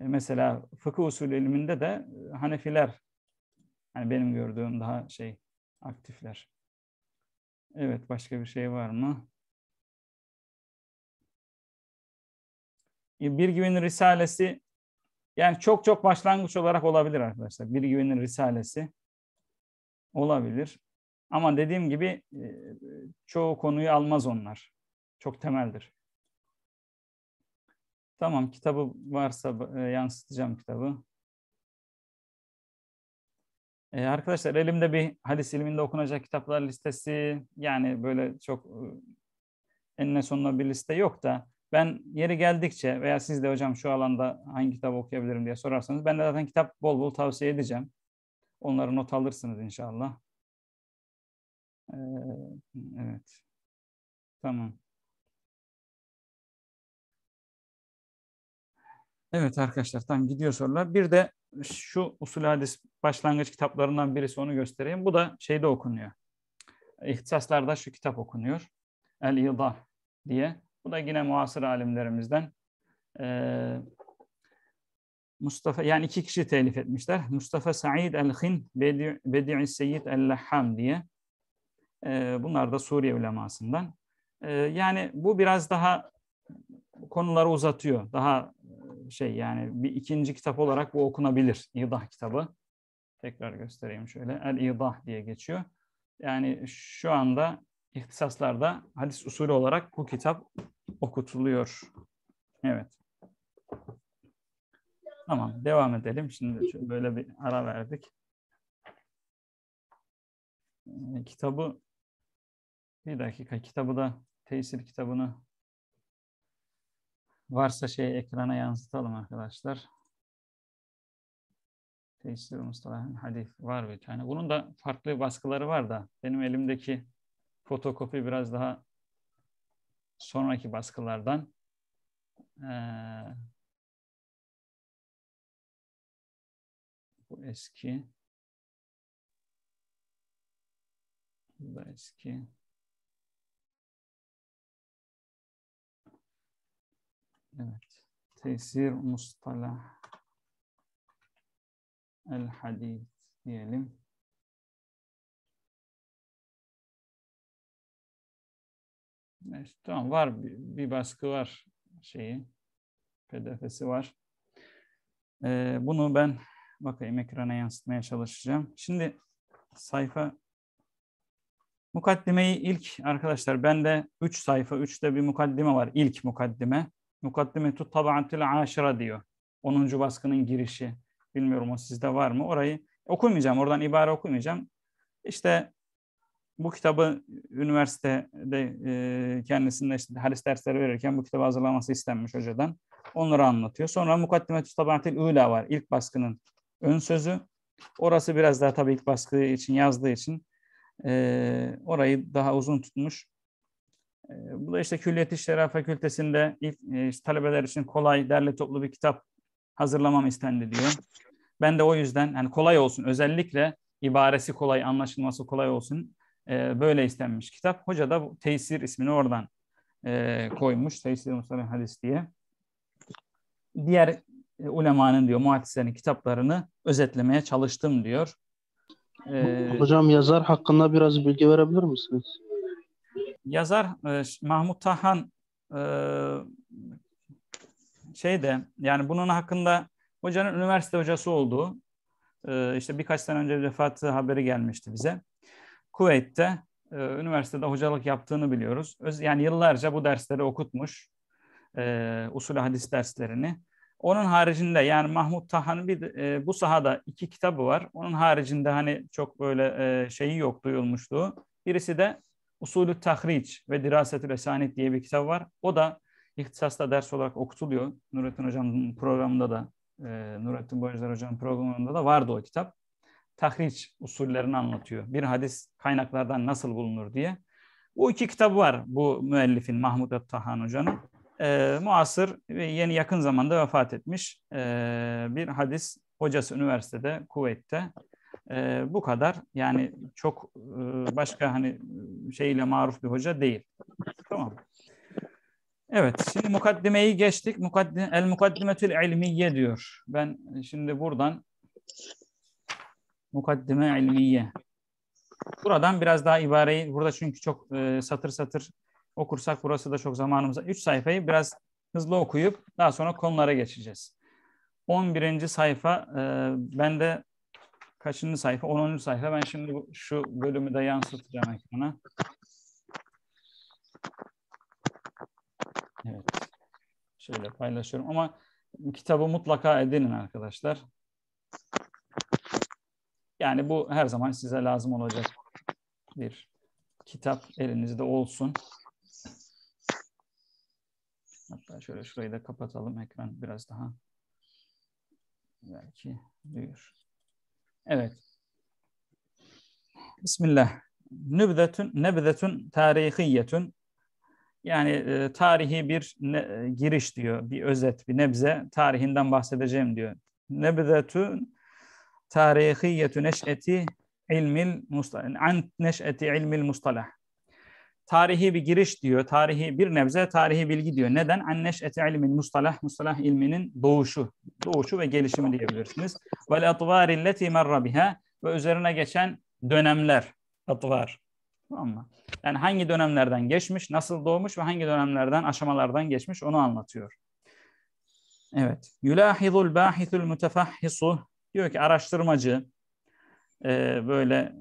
Speaker 1: E, mesela fıkıh usulü ilminde de e, Hanefiler, yani benim gördüğüm daha şey aktifler. Evet, başka bir şey var mı? Bir Güven'in Risalesi yani çok çok başlangıç olarak olabilir arkadaşlar. Bir güvenin risalesi olabilir. Ama dediğim gibi e, çoğu konuyu almaz onlar. Çok temeldir. Tamam kitabı varsa e, yansıtacağım kitabı. Ee, arkadaşlar elimde bir hadis ilminde okunacak kitaplar listesi yani böyle çok e, enine sonuna bir liste yok da ben yeri geldikçe veya siz de hocam şu alanda hangi kitabı okuyabilirim diye sorarsanız ben de zaten kitap bol bol tavsiye edeceğim. Onları not alırsınız inşallah. Ee, evet. Tamam. Evet arkadaşlar tam gidiyor sorular. Bir de şu usul hadis başlangıç kitaplarından birisi onu göstereyim. Bu da şeyde okunuyor. İhtisaslarda şu kitap okunuyor. El İdah diye. Bu da yine muasır alimlerimizden Mustafa yani iki kişi telif etmişler. Mustafa Said el-Hin Bedi'i Bedi Seyyid el-Lahham diye. bunlar da Suriye ulemasından. yani bu biraz daha konuları uzatıyor. Daha şey yani bir ikinci kitap olarak bu okunabilir. İdah kitabı. Tekrar göstereyim şöyle. El-İdah diye geçiyor. Yani şu anda ihtisaslarda hadis usulü olarak bu kitap okutuluyor. Evet. Tamam devam edelim. Şimdi böyle bir ara verdik. Ee, kitabı bir dakika kitabı da tesir kitabını varsa şey ekrana yansıtalım arkadaşlar. Tesir Mustafa hadis var bir tane. Bunun da farklı baskıları var da benim elimdeki fotokopi biraz daha sonraki baskılardan e, bu eski bu da eski evet tesir mustalah el hadis diyelim İşte, tamam var bir, bir baskı var şeyi. PDF'si var. Ee, bunu ben bakayım ekrana yansıtmaya çalışacağım. Şimdi sayfa mukaddimeyi ilk arkadaşlar bende 3 sayfa 3'te bir mukaddime var. İlk mukaddime. Mukaddimetu tabaatül aşira diyor. 10. baskının girişi. Bilmiyorum o sizde var mı? Orayı okumayacağım. Oradan ibare okumayacağım. İşte bu kitabı üniversitede e, kendisinde işte hadis dersleri verirken bu kitabı hazırlaması istenmiş hocadan. Onları anlatıyor. Sonra Mukaddimetü Tabatil Ula var. İlk baskının ön sözü. Orası biraz daha tabii ilk baskı için yazdığı için e, orayı daha uzun tutmuş. E, bu da işte Külliyet İşleri Fakültesi'nde ilk e, işte talebeler için kolay, derli toplu bir kitap hazırlamam istendi diyor. Ben de o yüzden yani kolay olsun özellikle ibaresi kolay, anlaşılması kolay olsun e, böyle istenmiş kitap. Hoca da bu tesir ismini oradan e, koymuş. Tesir Mustafa Hadis diye. Diğer e, ulemanın diyor muhaddislerin kitaplarını özetlemeye çalıştım diyor. E, Hocam yazar hakkında biraz bilgi verebilir misiniz? Yazar e, Mahmut Tahan e, şeyde yani bunun hakkında hocanın üniversite hocası olduğu e, işte birkaç sene önce vefatı haberi gelmişti bize. Kuveyt'te e, üniversitede hocalık yaptığını biliyoruz. Öz, yani yıllarca bu dersleri okutmuş. E, usul hadis derslerini. Onun haricinde yani Mahmut Tahan'ın bir e, bu sahada iki kitabı var. Onun haricinde hani çok böyle e, şeyi yok duyulmuştu. Birisi de Usulü Tahriç ve Dirasetül Esanit diye bir kitap var. O da ihtisasta ders olarak okutuluyor. Nurettin Hocam'ın programında da, e, Nurettin Boyacılar Hocam'ın programında da vardı o kitap tahriç usullerini anlatıyor. Bir hadis kaynaklardan nasıl bulunur diye. Bu iki kitabı var bu müellifin Mahmud Attahan Hoca'nın. Ee, e, muasır ve yeni yakın zamanda vefat etmiş e, bir hadis hocası üniversitede Kuveyt'te. E, bu kadar yani çok e, başka hani e, şeyle maruf bir hoca değil. Tamam. Evet, şimdi mukaddimeyi geçtik. Mukaddim, el mukaddimetül ilmiye diyor. Ben şimdi buradan Mukaddime ilmiye. Buradan biraz daha ibareyi, burada çünkü çok e, satır satır okursak burası da çok zamanımıza. Üç sayfayı biraz hızlı okuyup daha sonra konulara geçeceğiz. 11. sayfa, e, ben de kaçıncı sayfa? 10. sayfa. Ben şimdi bu, şu bölümü de yansıtacağım ekrana. Evet. Şöyle paylaşıyorum ama kitabı mutlaka edinin arkadaşlar. Yani bu her zaman size lazım olacak bir kitap elinizde olsun. Hatta şöyle şurayı da kapatalım ekran biraz daha. Belki büyür. Evet. Bismillah. Nübdetün, nebdetün tarihiyetün.
Speaker 2: Yani e,
Speaker 1: tarihi bir ne, giriş diyor, bir özet, bir nebze. Tarihinden bahsedeceğim diyor. Nebdetün Tarihiyetü neş'eti ilmil mustalah. An neş'eti ilmil mustalah. Tarihi bir giriş diyor. Tarihi bir nebze tarihi bilgi diyor. Neden? An neş'eti ilmil mustalah. Mustalah ilminin doğuşu. Doğuşu ve gelişimi diyebilirsiniz. Vel atvari leti merra biha. Ve üzerine geçen dönemler. Atvar. Tamam mı? Yani hangi dönemlerden geçmiş, nasıl doğmuş ve hangi dönemlerden, aşamalardan geçmiş onu anlatıyor. Evet. Yulahizul bahithul mutefahhisu Diyor ki araştırmacı e, böyle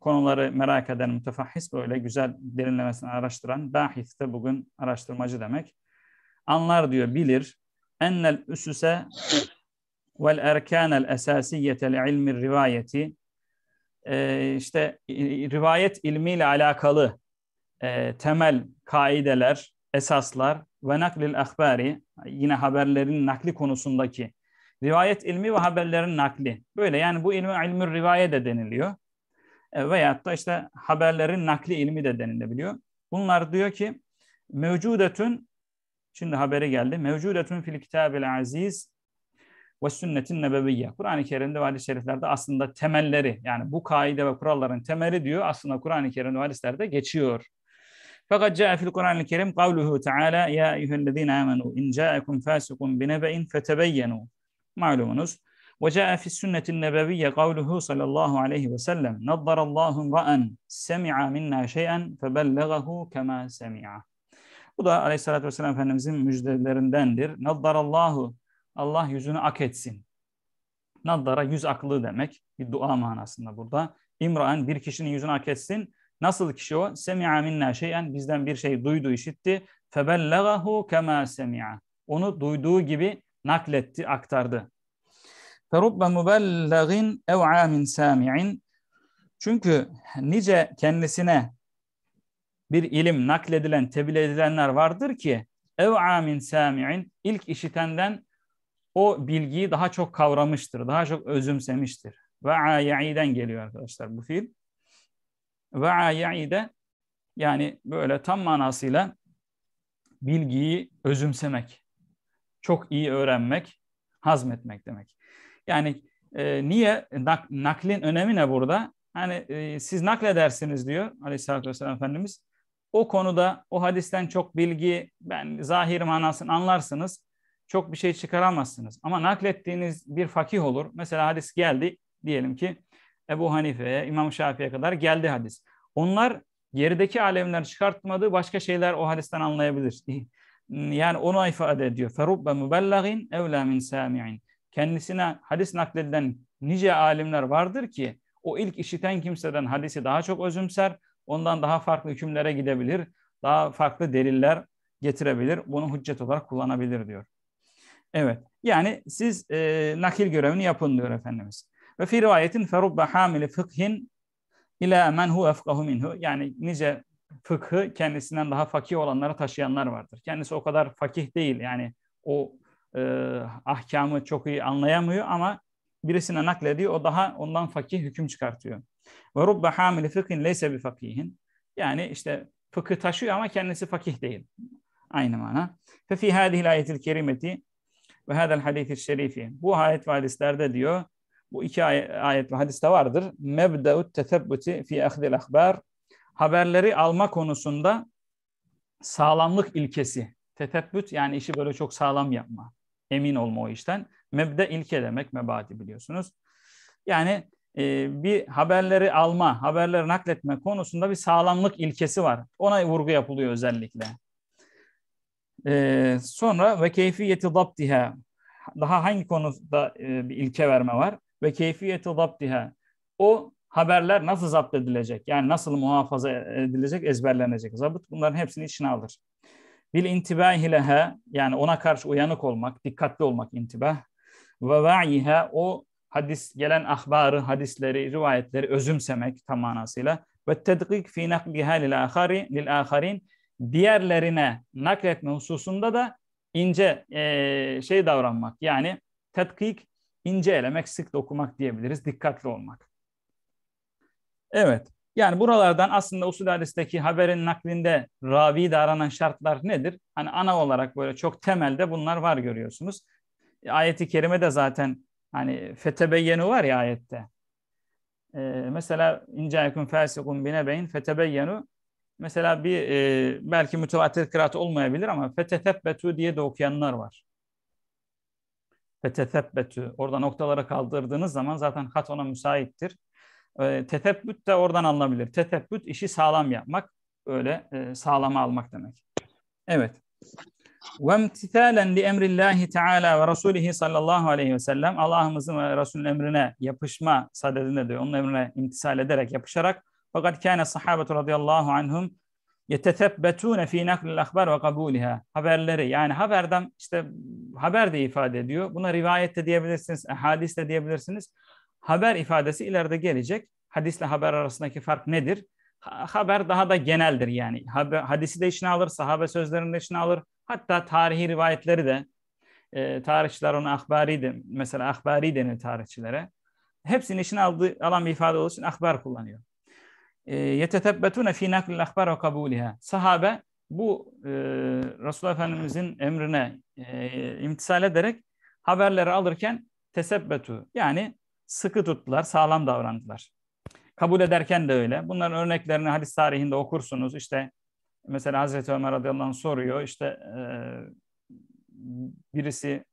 Speaker 1: konuları merak eden mütefahhis böyle güzel derinlemesine araştıran bahis de bugün araştırmacı demek. Anlar diyor bilir ennel üsüse vel erkanel esasiyetel li ilmi rivayeti e, işte rivayet ilmiyle alakalı e, temel kaideler, esaslar ve naklil ahbari yine haberlerin nakli konusundaki Rivayet ilmi ve haberlerin nakli. Böyle yani bu ilme ilmül rivayet de deniliyor. E, veyahut da işte haberlerin nakli ilmi de denilebiliyor. Bunlar diyor ki mevcudetün şimdi haberi geldi. Mevcudetün fil kitabil aziz ve sünnetin nebeviyye. Kur'an-ı Kerim'de ve şeriflerde aslında temelleri yani bu kaide ve kuralların temeli diyor aslında Kur'an-ı Kerim'de ve hadislerde geçiyor. Fakat caa fil Kur'an-ı Kerim kavluhu Teala ya eyyühellezine amenu in ca'akum fasikum binebe'in fetebeyyenu Malumunuz. وَجَاءَ فِي fi النَّبَوِيَّ قَوْلُهُ صَلَى sallallahu عَلَيْهِ وَسَلَّمْ نَظَّرَ اللّٰهُ raan, semia minna شَيْئًا فَبَلَّغَهُ كَمَا سَمِعَ Bu da Aleyhisselatü vesselam Efendimizin müjdelerindendir. Naddarallahu, Allah yüzünü ak etsin. Naddara yüz aklı demek. Bir dua manasında burada. İmran bir kişinin yüzünü ak etsin. Nasıl kişi o? Semi'a minna şeyen bizden bir şey duydu, işitti. Febellegahu kema semi'a. Onu duyduğu gibi nakletti, aktardı. Ferubbe mübelleğin ev'a min sami'in. Çünkü nice kendisine bir ilim nakledilen, tebliğ edilenler vardır ki ev'a min sami'in ilk işitenden o bilgiyi daha çok kavramıştır, daha çok özümsemiştir. Ve'a ya'iden geliyor arkadaşlar bu fiil. Ve'a ya'ide yani böyle tam manasıyla bilgiyi özümsemek, çok iyi öğrenmek, hazmetmek demek. Yani e, niye nak, naklin önemi ne burada? Hani e, siz nakledersiniz diyor Aleyhisselatü Vesselam Efendimiz. O konuda o hadisten çok bilgi, ben zahir manasını anlarsınız. Çok bir şey çıkaramazsınız. Ama naklettiğiniz bir fakih olur. Mesela hadis geldi diyelim ki Ebu Hanife'ye, İmam Şafii'ye kadar geldi hadis. Onlar gerideki alemler çıkartmadığı başka şeyler o hadisten anlayabilir. [laughs] yani onu ifade ediyor. Ferubbe mübellagin evla min sami'in. Kendisine hadis nakledilen nice alimler vardır ki o ilk işiten kimseden hadisi daha çok özümser, ondan daha farklı hükümlere gidebilir, daha farklı deliller getirebilir, bunu hüccet olarak kullanabilir diyor. Evet, yani siz e, nakil görevini yapın diyor Efendimiz. Ve fi rivayetin ferubbe hamili fıkhin ila men hu efkahu minhu. Yani nice fıkhı kendisinden daha fakih olanlara taşıyanlar vardır. Kendisi o kadar fakih değil yani o e, ahkamı çok iyi anlayamıyor ama birisine naklediyor o daha ondan fakih hüküm çıkartıyor. Ve rubbe hamili fıkhin leyse bi fakihin. Yani işte fıkı taşıyor ama kendisi fakih değil. Aynı mana. Fe fi hadihi ayetil kerimeti ve hadal hadisi şerifi. Bu ayet ve hadislerde diyor. Bu iki ayet ve hadiste vardır. Mebda'ut tetebbuti fi ahdil ahbar haberleri alma konusunda sağlamlık ilkesi. Tetebbüt yani işi böyle çok sağlam yapma. Emin olma o işten. Mebde ilke demek mebadi biliyorsunuz. Yani e, bir haberleri alma, haberleri nakletme konusunda bir sağlamlık ilkesi var. Ona vurgu yapılıyor özellikle. E, sonra ve keyfiyeti dabtiha. Daha hangi konuda e, bir ilke verme var? Ve keyfiyeti dabtiha. O haberler nasıl zapt edilecek? Yani nasıl muhafaza edilecek, ezberlenecek? Zabıt bunların hepsini içine alır. Bil intibahi leha yani ona karşı uyanık olmak, dikkatli olmak intibah. Ve va'iha o hadis gelen ahbarı, hadisleri, rivayetleri özümsemek tam manasıyla. Ve tedkik fi nakliha lil ahari lil aharin diğerlerine nakletme hususunda da ince e, şey davranmak. Yani tetkik ince elemek, sık dokumak diyebiliriz. Dikkatli olmak. Evet. Yani buralardan aslında usul hadisteki haberin naklinde ravi de aranan şartlar nedir? Hani ana olarak böyle çok temelde bunlar var görüyorsunuz. E, ayeti kerime de zaten hani fetebe yeni var ya ayette. Ee, mesela incaekun fasikun fetebe yeni. mesela bir e, belki mütevatir kıraat olmayabilir ama fetefebbetu diye de okuyanlar var. Fetefebbetu. Orada noktaları kaldırdığınız zaman zaten hat ona müsaittir. E, tetebbüt de oradan alınabilir. Tetebbüt işi sağlam yapmak, öyle e, sağlama almak demek. Evet. وَامْتِثَالًا emrillahi Teala ve وَرَسُولِهِ sallallahu aleyhi ve sellem Allah'ımızın ve Resulünün emrine yapışma sadedinde diyor. Onun emrine imtisal ederek, yapışarak. Fakat kâne sahabetu radıyallahu anhum yetetebbetûne fî naklil akbar ve kabûliha. Haberleri yani haberden işte haber de ifade ediyor. Buna rivayet de diyebilirsiniz, e, hadis de diyebilirsiniz. Haber ifadesi ileride gelecek. Hadisle haber arasındaki fark nedir? Haber daha da geneldir yani. Haber, hadisi de içine alır, sahabe sözlerini de içine alır. Hatta tarihi rivayetleri de, e, tarihçiler onu ahbari de, mesela ahbari denir tarihçilere. Hepsinin içine aldığı, alan bir ifade olduğu için ahbar kullanıyor. E, yetetebbetune fî naklil ahbar ve kabuliha. Sahabe bu e, Resulullah Efendimizin emrine e, imtisal ederek haberleri alırken tesebbetu yani sıkı tuttular, sağlam davrandılar. Kabul ederken de öyle. Bunların örneklerini hadis tarihinde okursunuz. İşte mesela Hazreti Ömer radıyallahu anh soruyor. İşte e, birisi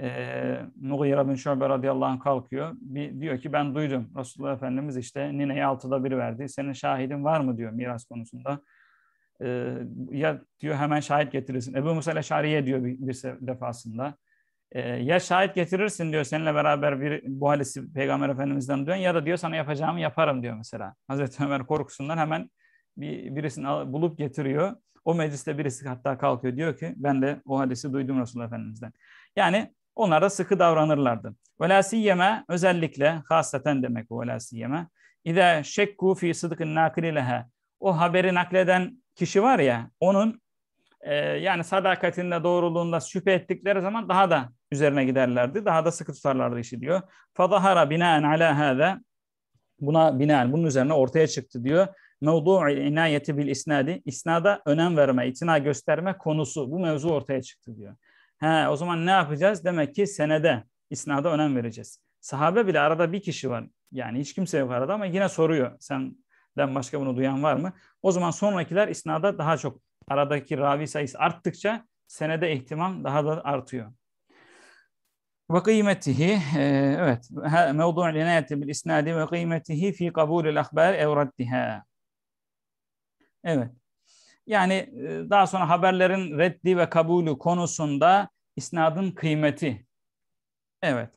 Speaker 1: e, Mughira bin Şöbe radıyallahu anh kalkıyor. Bir, diyor ki ben duydum. Resulullah Efendimiz işte nineye altıda bir verdi. Senin şahidin var mı diyor miras konusunda. E, ya diyor hemen şahit getirirsin. Ebu Musa Şariye diyor bir, bir defasında e, ya şahit getirirsin diyor seninle beraber bir bu hadisi Peygamber Efendimiz'den diyor ya da diyor sana yapacağımı yaparım diyor mesela. [laughs] Hazreti Ömer korkusundan hemen bir, birisini al, bulup getiriyor. O mecliste birisi hatta kalkıyor diyor ki ben de o hadisi duydum Resulullah Efendimiz'den. Yani onlar da sıkı davranırlardı. Velasiyeme özellikle hasaten demek bu velasiyeme. İde şekku fi sıdıkın nakililehe. O haberi nakleden kişi var ya onun e, yani sadakatinde, doğruluğunda şüphe ettikleri zaman daha da üzerine giderlerdi. Daha da sıkı tutarlardı işi diyor. Fadahara binaen ala hâze buna binaen bunun üzerine ortaya çıktı diyor. Mevdu'u inayeti bil isnadi isnada önem verme, itina gösterme konusu bu mevzu ortaya çıktı diyor. He, o zaman ne yapacağız? Demek ki senede isnada önem vereceğiz. Sahabe bile arada bir kişi var. Yani hiç kimse yok arada ama yine soruyor. Senden başka bunu duyan var mı? O zaman sonrakiler isnada daha çok aradaki ravi sayısı arttıkça senede ihtimam daha da artıyor. Ve kıymetihi e, evet mevduun inayeti bil isnadi ve kıymetihi fi kabul el ev evraddiha Evet. Yani e, daha sonra haberlerin reddi ve kabulü konusunda isnadın kıymeti. Evet.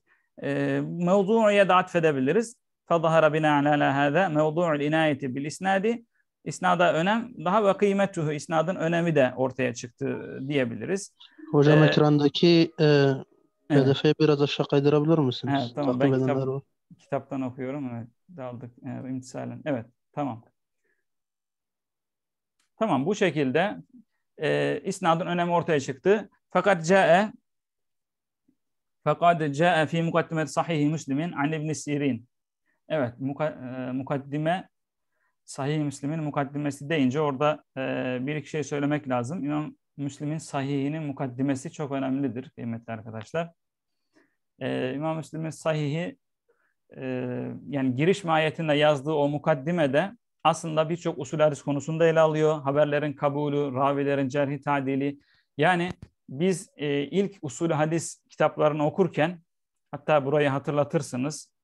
Speaker 1: E, mevdu'ya da atfedebiliriz. فَظَهَرَ بِنَا عَلَى هَذَا مَوْضُعُ الْاِنَايَةِ بِالْاِسْنَادِ İsnada önem daha ve kıymetuhu isnadın önemi de ortaya çıktı diyebiliriz. Hocam ee, ekrandaki e, PDF'yi evet. biraz aşağı kaydıra misiniz? Evet, tamam. ben kitap, kitaptan okuyorum. Evet, daldık e, Evet, tamam. Tamam, bu şekilde e, isnadın önemi ortaya çıktı. Fakat ca'e fakat ca'e fi mukaddime sahih muslimin an ibn sirin. Evet, muka, e, mukaddime Sahih-i Müslim'in mukaddimesi deyince orada e, bir iki şey söylemek lazım. İmam Müslim'in sahihinin mukaddimesi çok önemlidir kıymetli arkadaşlar. E, İmam Müslim'in sahihi e, yani giriş mahiyetinde yazdığı o mukaddimede aslında birçok usul hadis konusunda ele alıyor. Haberlerin kabulü, ravilerin cerhi tadili. Yani biz e, ilk usul hadis kitaplarını okurken hatta burayı hatırlatırsınız.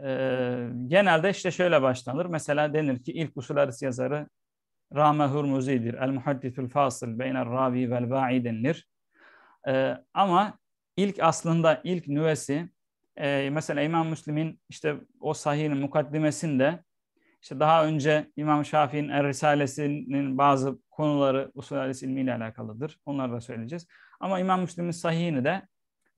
Speaker 1: Ee, genelde işte şöyle başlanır. Mesela denir ki ilk usul hadis yazarı Rame Hurmuzi'dir. El muhaddifül fasıl beyner ravi vel ba'i denilir. E, ama ilk aslında ilk nüvesi e, mesela İmam Müslim'in işte o sahihin mukaddimesinde işte daha önce İmam Şafii'nin Er Risalesi'nin bazı konuları usul hadis ilmiyle alakalıdır. Onları da söyleyeceğiz. Ama İmam Müslim'in sahihini de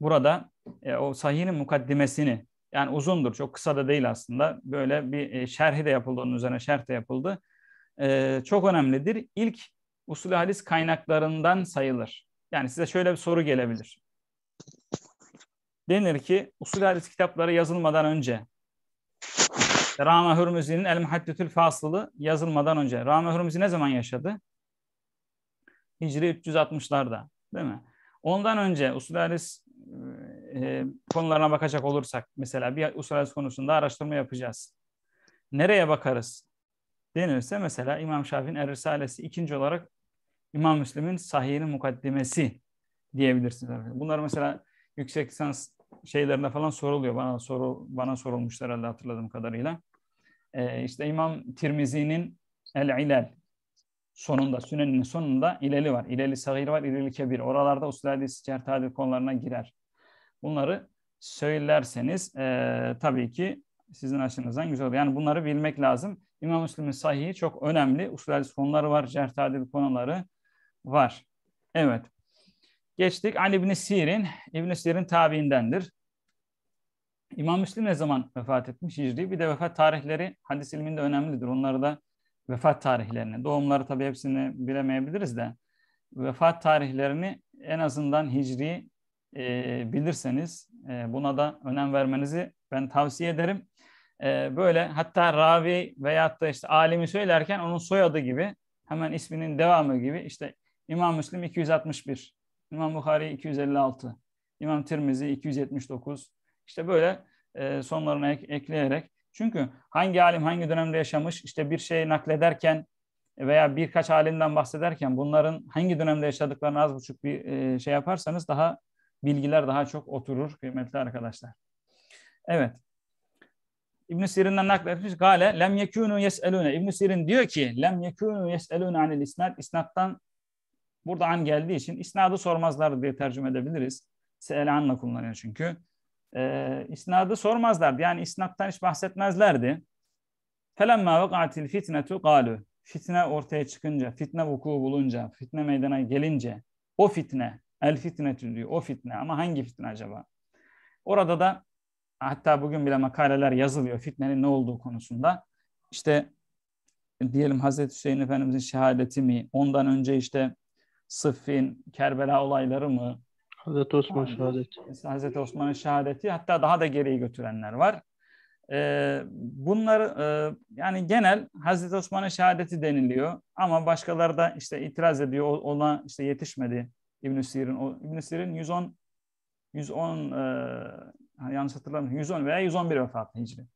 Speaker 1: burada e, o sahihin mukaddimesini yani uzundur, çok kısa da değil aslında. Böyle bir e, şerhi de yapıldı, onun üzerine şerh de yapıldı. Ee, çok önemlidir. İlk usul hadis kaynaklarından sayılır. Yani size şöyle bir soru gelebilir. Denir ki usul hadis kitapları yazılmadan önce Rama Hürmüzi'nin El Muhaddetül Fasılı yazılmadan önce. Rama Hürmüzi ne zaman yaşadı? Hicri 360'larda değil mi? Ondan önce usul hadis e, konularına bakacak olursak mesela bir usul konusunda araştırma yapacağız. Nereye bakarız? Denirse mesela İmam Şafii'nin Er Risalesi ikinci olarak İmam Müslim'in Sahih'inin mukaddimesi diyebilirsiniz. Bunlar mesela yüksek lisans şeylerinde falan soruluyor. Bana soru bana sorulmuşlar herhalde hatırladığım kadarıyla. Ee, işte İmam Tirmizi'nin El İlal sonunda, sünnenin sonunda ileli var. İleli sagir var, ileli kebir. Oralarda usul hadis, cerh konularına girer. Bunları söylerseniz e, tabii ki sizin açınızdan güzel olur. Yani bunları bilmek lazım. İmam Müslim'in sahihi çok önemli. Usul hadis konuları var, cerh tadil konuları var. Evet. Geçtik Ali bin Sirin. İbn Sirin tabiindendir. İmam Müslim ne zaman vefat etmiş? Hicri. Bir de vefat tarihleri hadis ilminde önemlidir. Onları da vefat tarihlerini, doğumları tabii hepsini bilemeyebiliriz de vefat tarihlerini en azından Hicri e, bilirseniz e, buna da önem vermenizi ben tavsiye ederim. E, böyle hatta ravi veyahut da işte alimi söylerken onun soyadı gibi hemen isminin devamı gibi işte İmam Müslim 261, İmam Bukhari 256, İmam Tirmizi 279 işte böyle e, sonlarına ek, ekleyerek çünkü hangi alim hangi dönemde yaşamış işte bir şey naklederken veya birkaç alimden bahsederken bunların hangi dönemde yaşadıklarını az buçuk bir e, şey yaparsanız daha bilgiler daha çok oturur kıymetli arkadaşlar. Evet. İbn Sirin'den nakletmiş. Gale lem yekunu yeselune. İbn Sirin diyor ki lem yekunu yeselune anil isnat. İsnattan burada an geldiği için isnadı sormazlar diye tercüme edebiliriz. Se'el anla kullanıyor çünkü. Ee, isnadı sormazlardı. Yani isnattan hiç bahsetmezlerdi. Felemma vakatil fitnetu galu. Fitne ortaya çıkınca, fitne vuku bulunca, fitne meydana gelince o fitne El fitnetü diyor. O fitne ama hangi fitne acaba? Orada da hatta bugün bile makaleler yazılıyor fitnenin ne olduğu konusunda. İşte diyelim Hazreti Hüseyin Efendimizin şehadeti mi? Ondan önce işte Sıffin, Kerbela olayları mı? Hazreti Osman yani, şehadeti. Hazreti Osman'ın şehadeti hatta daha da geriye götürenler var. Ee, bunlar e, yani genel Hazreti Osman'ın şehadeti deniliyor ama başkaları da işte itiraz ediyor ona işte yetişmedi İbn Sirin o İbn Sirin 110 110 e, yanlış hatırlamıyorum 110 veya 111 vefatı Hicri.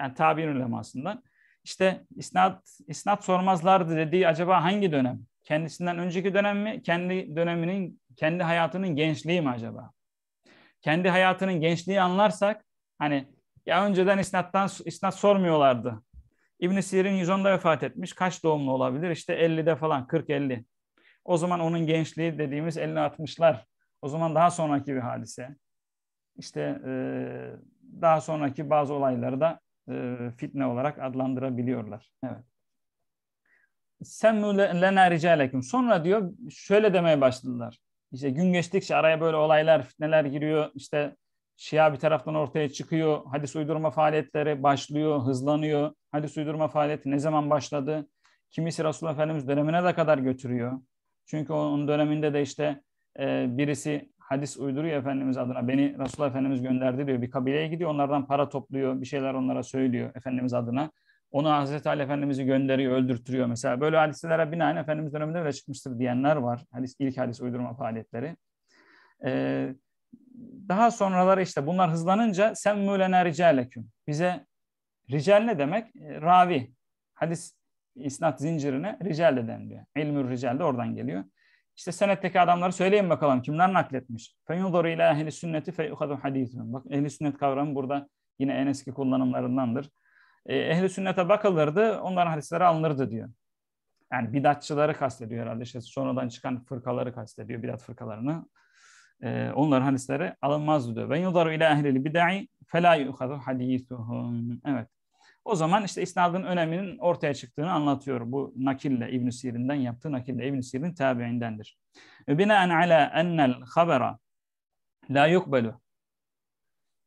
Speaker 1: Yani tabi'in ulemasından. İşte isnat isnat sormazlardı dediği acaba hangi dönem? Kendisinden önceki dönem mi? Kendi döneminin kendi hayatının gençliği mi acaba? Kendi hayatının gençliği anlarsak hani ya önceden isnattan isnat sormuyorlardı. İbn Sirin 110'da vefat etmiş. Kaç doğumlu olabilir? İşte 50'de falan 40 50. O zaman onun gençliği dediğimiz 50-60'lar. O zaman daha sonraki bir hadise. İşte e, daha sonraki bazı olayları da e, fitne olarak adlandırabiliyorlar. Evet. Sen lena ricalekum. Sonra diyor şöyle demeye başladılar. İşte gün geçtikçe araya böyle olaylar, fitneler giriyor. İşte Şia bir taraftan ortaya çıkıyor. Hadis uydurma faaliyetleri başlıyor, hızlanıyor. Hadis uydurma faaliyeti ne zaman başladı? Kimisi Resulullah Efendimiz dönemine de kadar götürüyor. Çünkü onun döneminde de işte e, birisi hadis uyduruyor Efendimiz adına. Beni Resulullah Efendimiz gönderdi diyor. Bir kabileye gidiyor. Onlardan para topluyor. Bir şeyler onlara söylüyor Efendimiz adına. Onu Hazreti Ali Efendimiz'i gönderiyor, öldürtüyor mesela. Böyle hadislere binaen Efendimiz döneminde öyle çıkmıştır diyenler var. Hadis, ilk hadis uydurma faaliyetleri. Ee, daha sonraları işte bunlar hızlanınca sen mülene ricaleküm. Bize rical ne demek? E, Ravi. Hadis isnat zincirine rical de diyor. İlmür rical de oradan geliyor. İşte senetteki adamları söyleyin bakalım kimler nakletmiş. Feyunzoru ila ehli sünneti feyuhadu hadithun. Bak ehli sünnet kavramı burada yine en eski kullanımlarındandır. E, ehli sünnete bakılırdı onların hadisleri alınırdı diyor. Yani bidatçıları kastediyor herhalde. İşte sonradan çıkan fırkaları kastediyor bidat fırkalarını. E, onların hadisleri alınmazdı diyor. Ve yudaru ila ehlil bidai fela yuhadu hadithuhum. Evet. O zaman işte isnadın öneminin ortaya çıktığını anlatıyor. Bu nakille İbn Sirin'den yaptığı nakille İbn Sirin tabiindendir. Binaen ala enel habera la yukbelu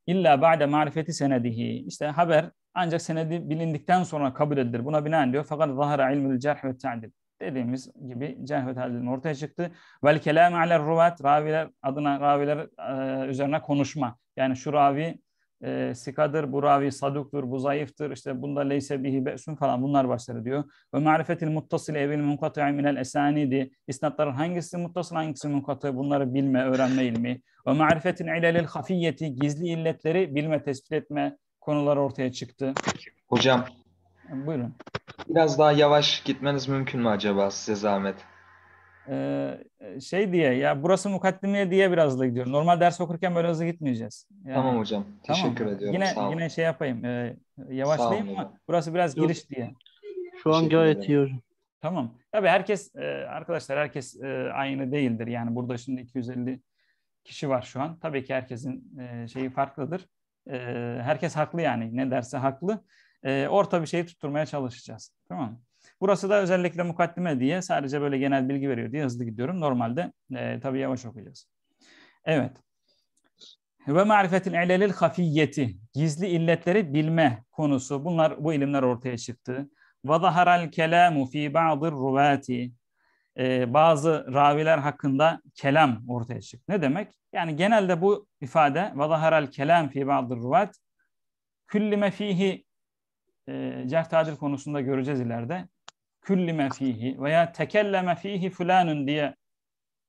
Speaker 1: illa ba'de marifeti senedihi. İşte haber ancak senedi bilindikten sonra kabul edilir. Buna binaen diyor. Fakat zahara ilmül cerh ve ta'dil. Dediğimiz gibi cerh ve ta'dilin ortaya çıktı. Vel kelam ala ruvat. Raviler adına raviler e, üzerine konuşma. Yani şu ravi e, sikadır, buravi, ravi saduktur, bu zayıftır, işte bunda leyse bihi be'sun falan bunlar başları diyor. Ve marifetil muttasile evil munkati'i minel esanidi. İsnatların hangisi muttasıl, hangisi munkatı bunları bilme, öğrenme ilmi. Ve marifetin ilelil hafiyyeti gizli illetleri bilme, tespit etme konuları ortaya çıktı. Hocam. Buyurun. Biraz daha yavaş gitmeniz mümkün mü acaba size zahmet? e, şey diye ya burası mukaddime diye biraz hızlı gidiyorum. Normal ders okurken böyle hızlı gitmeyeceğiz. Yani, tamam hocam. Tamam. Teşekkür ediyorum. Yine Sağ yine şey yapayım. E, yavaşlayayım mı burası biraz Yok. giriş diye. Şu an gayet iyi hocam. Tamam. Tabii herkes e, arkadaşlar herkes e, aynı değildir. Yani burada şimdi 250 kişi var şu an. Tabii ki herkesin e, şeyi farklıdır. E, herkes haklı yani. Ne derse haklı. E, orta bir şey tutturmaya çalışacağız. Tamam mı? Burası da özellikle mukaddime diye sadece böyle genel bilgi veriyor diye hızlı gidiyorum. Normalde e, tabii yavaş okuyacağız. Evet. Ve marifetil ilelil hafiyeti. Gizli illetleri bilme konusu. Bunlar bu ilimler ortaya çıktı. Ve zaharal kelamu fi ba'dir ruvati. E, bazı raviler hakkında kelam ortaya çıktı. Ne demek? Yani genelde bu ifade ve zaharal kelam fi ba'dir ruvat küllime fihi e, cerh konusunda göreceğiz ileride küllime fihi veya tekelleme fihi fulanun diye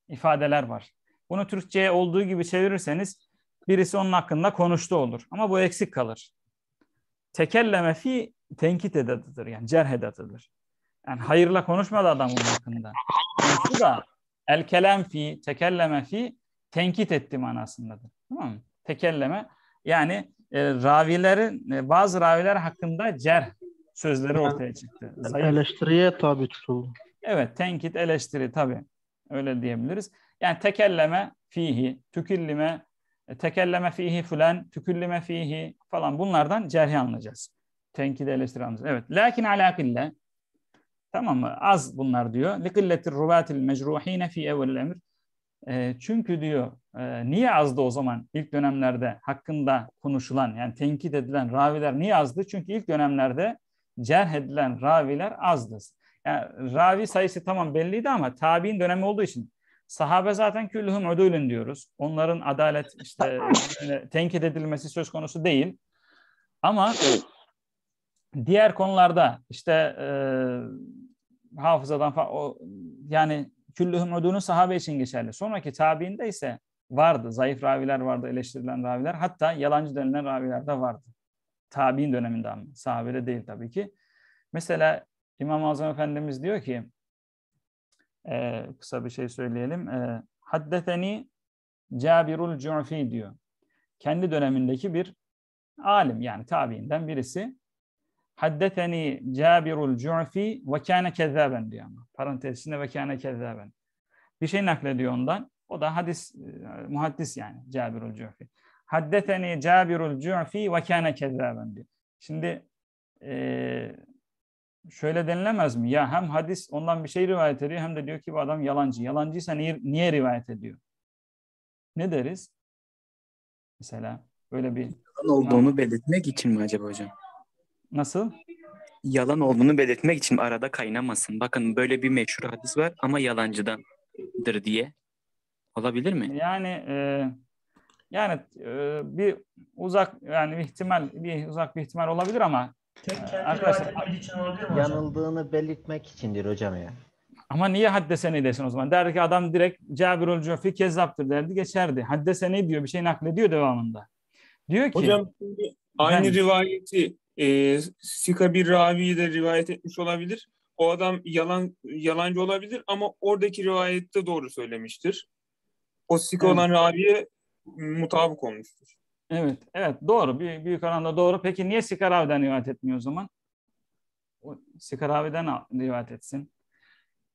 Speaker 1: ifadeler var. Bunu Türkçe'ye olduğu gibi çevirirseniz birisi onun hakkında konuştu olur. Ama bu eksik kalır. Tekelleme fi tenkit edatıdır yani cerh edatıdır. Yani hayırla konuşmadı adam onun hakkında. Bu da el kelam fi, tekelleme fi tenkit etti manasındadır. Tamam mı? Tekelleme yani e, ravilerin e, bazı raviler hakkında cerh sözleri ortaya çıktı. Zayıf. Eleştiriye tabi tutuldu. Evet, tenkit, eleştiri tabi. Öyle diyebiliriz. Yani tekelleme fihi, tüküllime, e, tekelleme fihi filan, tüküllime fihi falan bunlardan cerhi anlayacağız. Tenkit, eleştiri anlayacağız. Evet, lakin alakille tamam mı? Az bunlar diyor. Likilletir rubatil mecruhine fi evvel emir. E, çünkü diyor e, niye azdı o zaman ilk dönemlerde hakkında konuşulan yani tenkit edilen raviler niye azdı? Çünkü ilk dönemlerde cerh edilen raviler azdır. Yani ravi sayısı tamam belliydi ama tabi'in dönemi olduğu için sahabe zaten küllühüm ödülün diyoruz. Onların adalet işte [laughs] tenkit edilmesi söz konusu değil. Ama diğer konularda işte e, hafızadan falan o, yani küllühüm ödülün sahabe için geçerli. Sonraki tabiinde ise vardı. Zayıf raviler vardı, eleştirilen raviler. Hatta yalancı denilen raviler de vardı tabi'in döneminden mi? Sahabede değil tabii ki. Mesela İmam-ı Azam Efendimiz diyor ki e, kısa bir şey söyleyelim. E, Haddeteni Cabirul Cu'fi diyor. Kendi dönemindeki bir alim yani tabiinden birisi. Haddeteni Cabirul Cu'fi ve kâne kezzâben diyor ama. Parantezinde ve kâne kezzâben. Bir şey naklediyor ondan. O da hadis, e, muhaddis yani Cabirul Cu'fi haddeteni Cabirul Cu'fi ve kâne kezzâben diyor. Şimdi e, şöyle denilemez mi? Ya hem hadis ondan bir şey rivayet ediyor hem de diyor ki bu adam yalancı. Yalancıysa niye, niye rivayet ediyor? Ne deriz? Mesela böyle bir... Yalan olduğunu belirtmek için mi acaba hocam? Nasıl? Yalan olduğunu belirtmek için arada kaynamasın. Bakın böyle bir meşhur hadis var ama yalancıdandır diye. Olabilir mi? Yani e, yani e, bir uzak yani bir ihtimal bir uzak bir ihtimal olabilir ama Tek e, arkadaşlar için yanıldığını hocam? belirtmek içindir hocam ya. Ama niye haddeseni desin o zaman? Derdi ki adam direkt Cabirul Cofi kezaptır derdi geçerdi. Haddeseni diyor bir şey naklediyor devamında. Diyor ki Hocam şimdi aynı yani, rivayeti e, Sika bir raviyi de rivayet etmiş olabilir. O adam yalan yalancı olabilir ama oradaki rivayette doğru söylemiştir. O Sika evet. olan raviye mutabık olmuştur. Evet, evet doğru. Büyük, büyük oranda doğru. Peki niye Sikaravi'den rivayet etmiyor o zaman? O, Sikaravi'den rivayet etsin.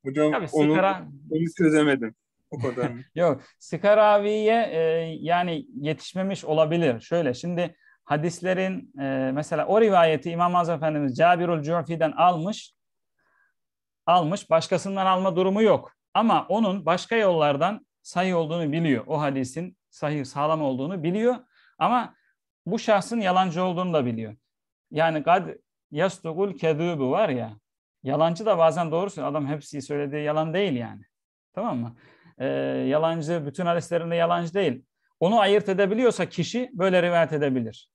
Speaker 1: Hocam Tabii, onu, Sikara... onu çözemedim. O kadar. [laughs] Yok, Sikaravi'ye e, yani yetişmemiş olabilir. Şöyle şimdi hadislerin e, mesela o rivayeti İmam Azam Efendimiz Cabirul Cufi'den almış. Almış. Başkasından alma durumu yok. Ama onun başka yollardan sayı olduğunu biliyor o hadisin sahih, sağlam olduğunu biliyor. Ama bu şahsın yalancı olduğunu da biliyor. Yani kad yastugul kedubu var ya. Yalancı da bazen doğrusu adam hepsi söylediği yalan değil yani. Tamam mı? Ee, yalancı bütün hadislerinde yalancı değil. Onu ayırt edebiliyorsa kişi böyle rivayet edebilir.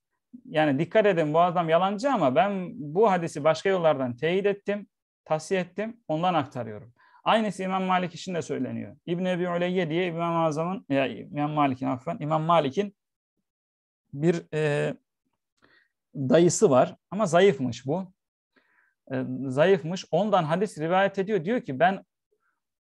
Speaker 1: Yani dikkat edin bu adam yalancı ama ben bu hadisi başka yollardan teyit ettim, tahsiye ettim, ondan aktarıyorum. Aynısı İmam Malik için de söyleniyor. İbn Ebi Uleyye diye İmam Azam'ın ya İmam Malik'in affan İmam Malik'in bir e, dayısı var ama zayıfmış bu. E, zayıfmış. Ondan hadis rivayet ediyor. Diyor ki ben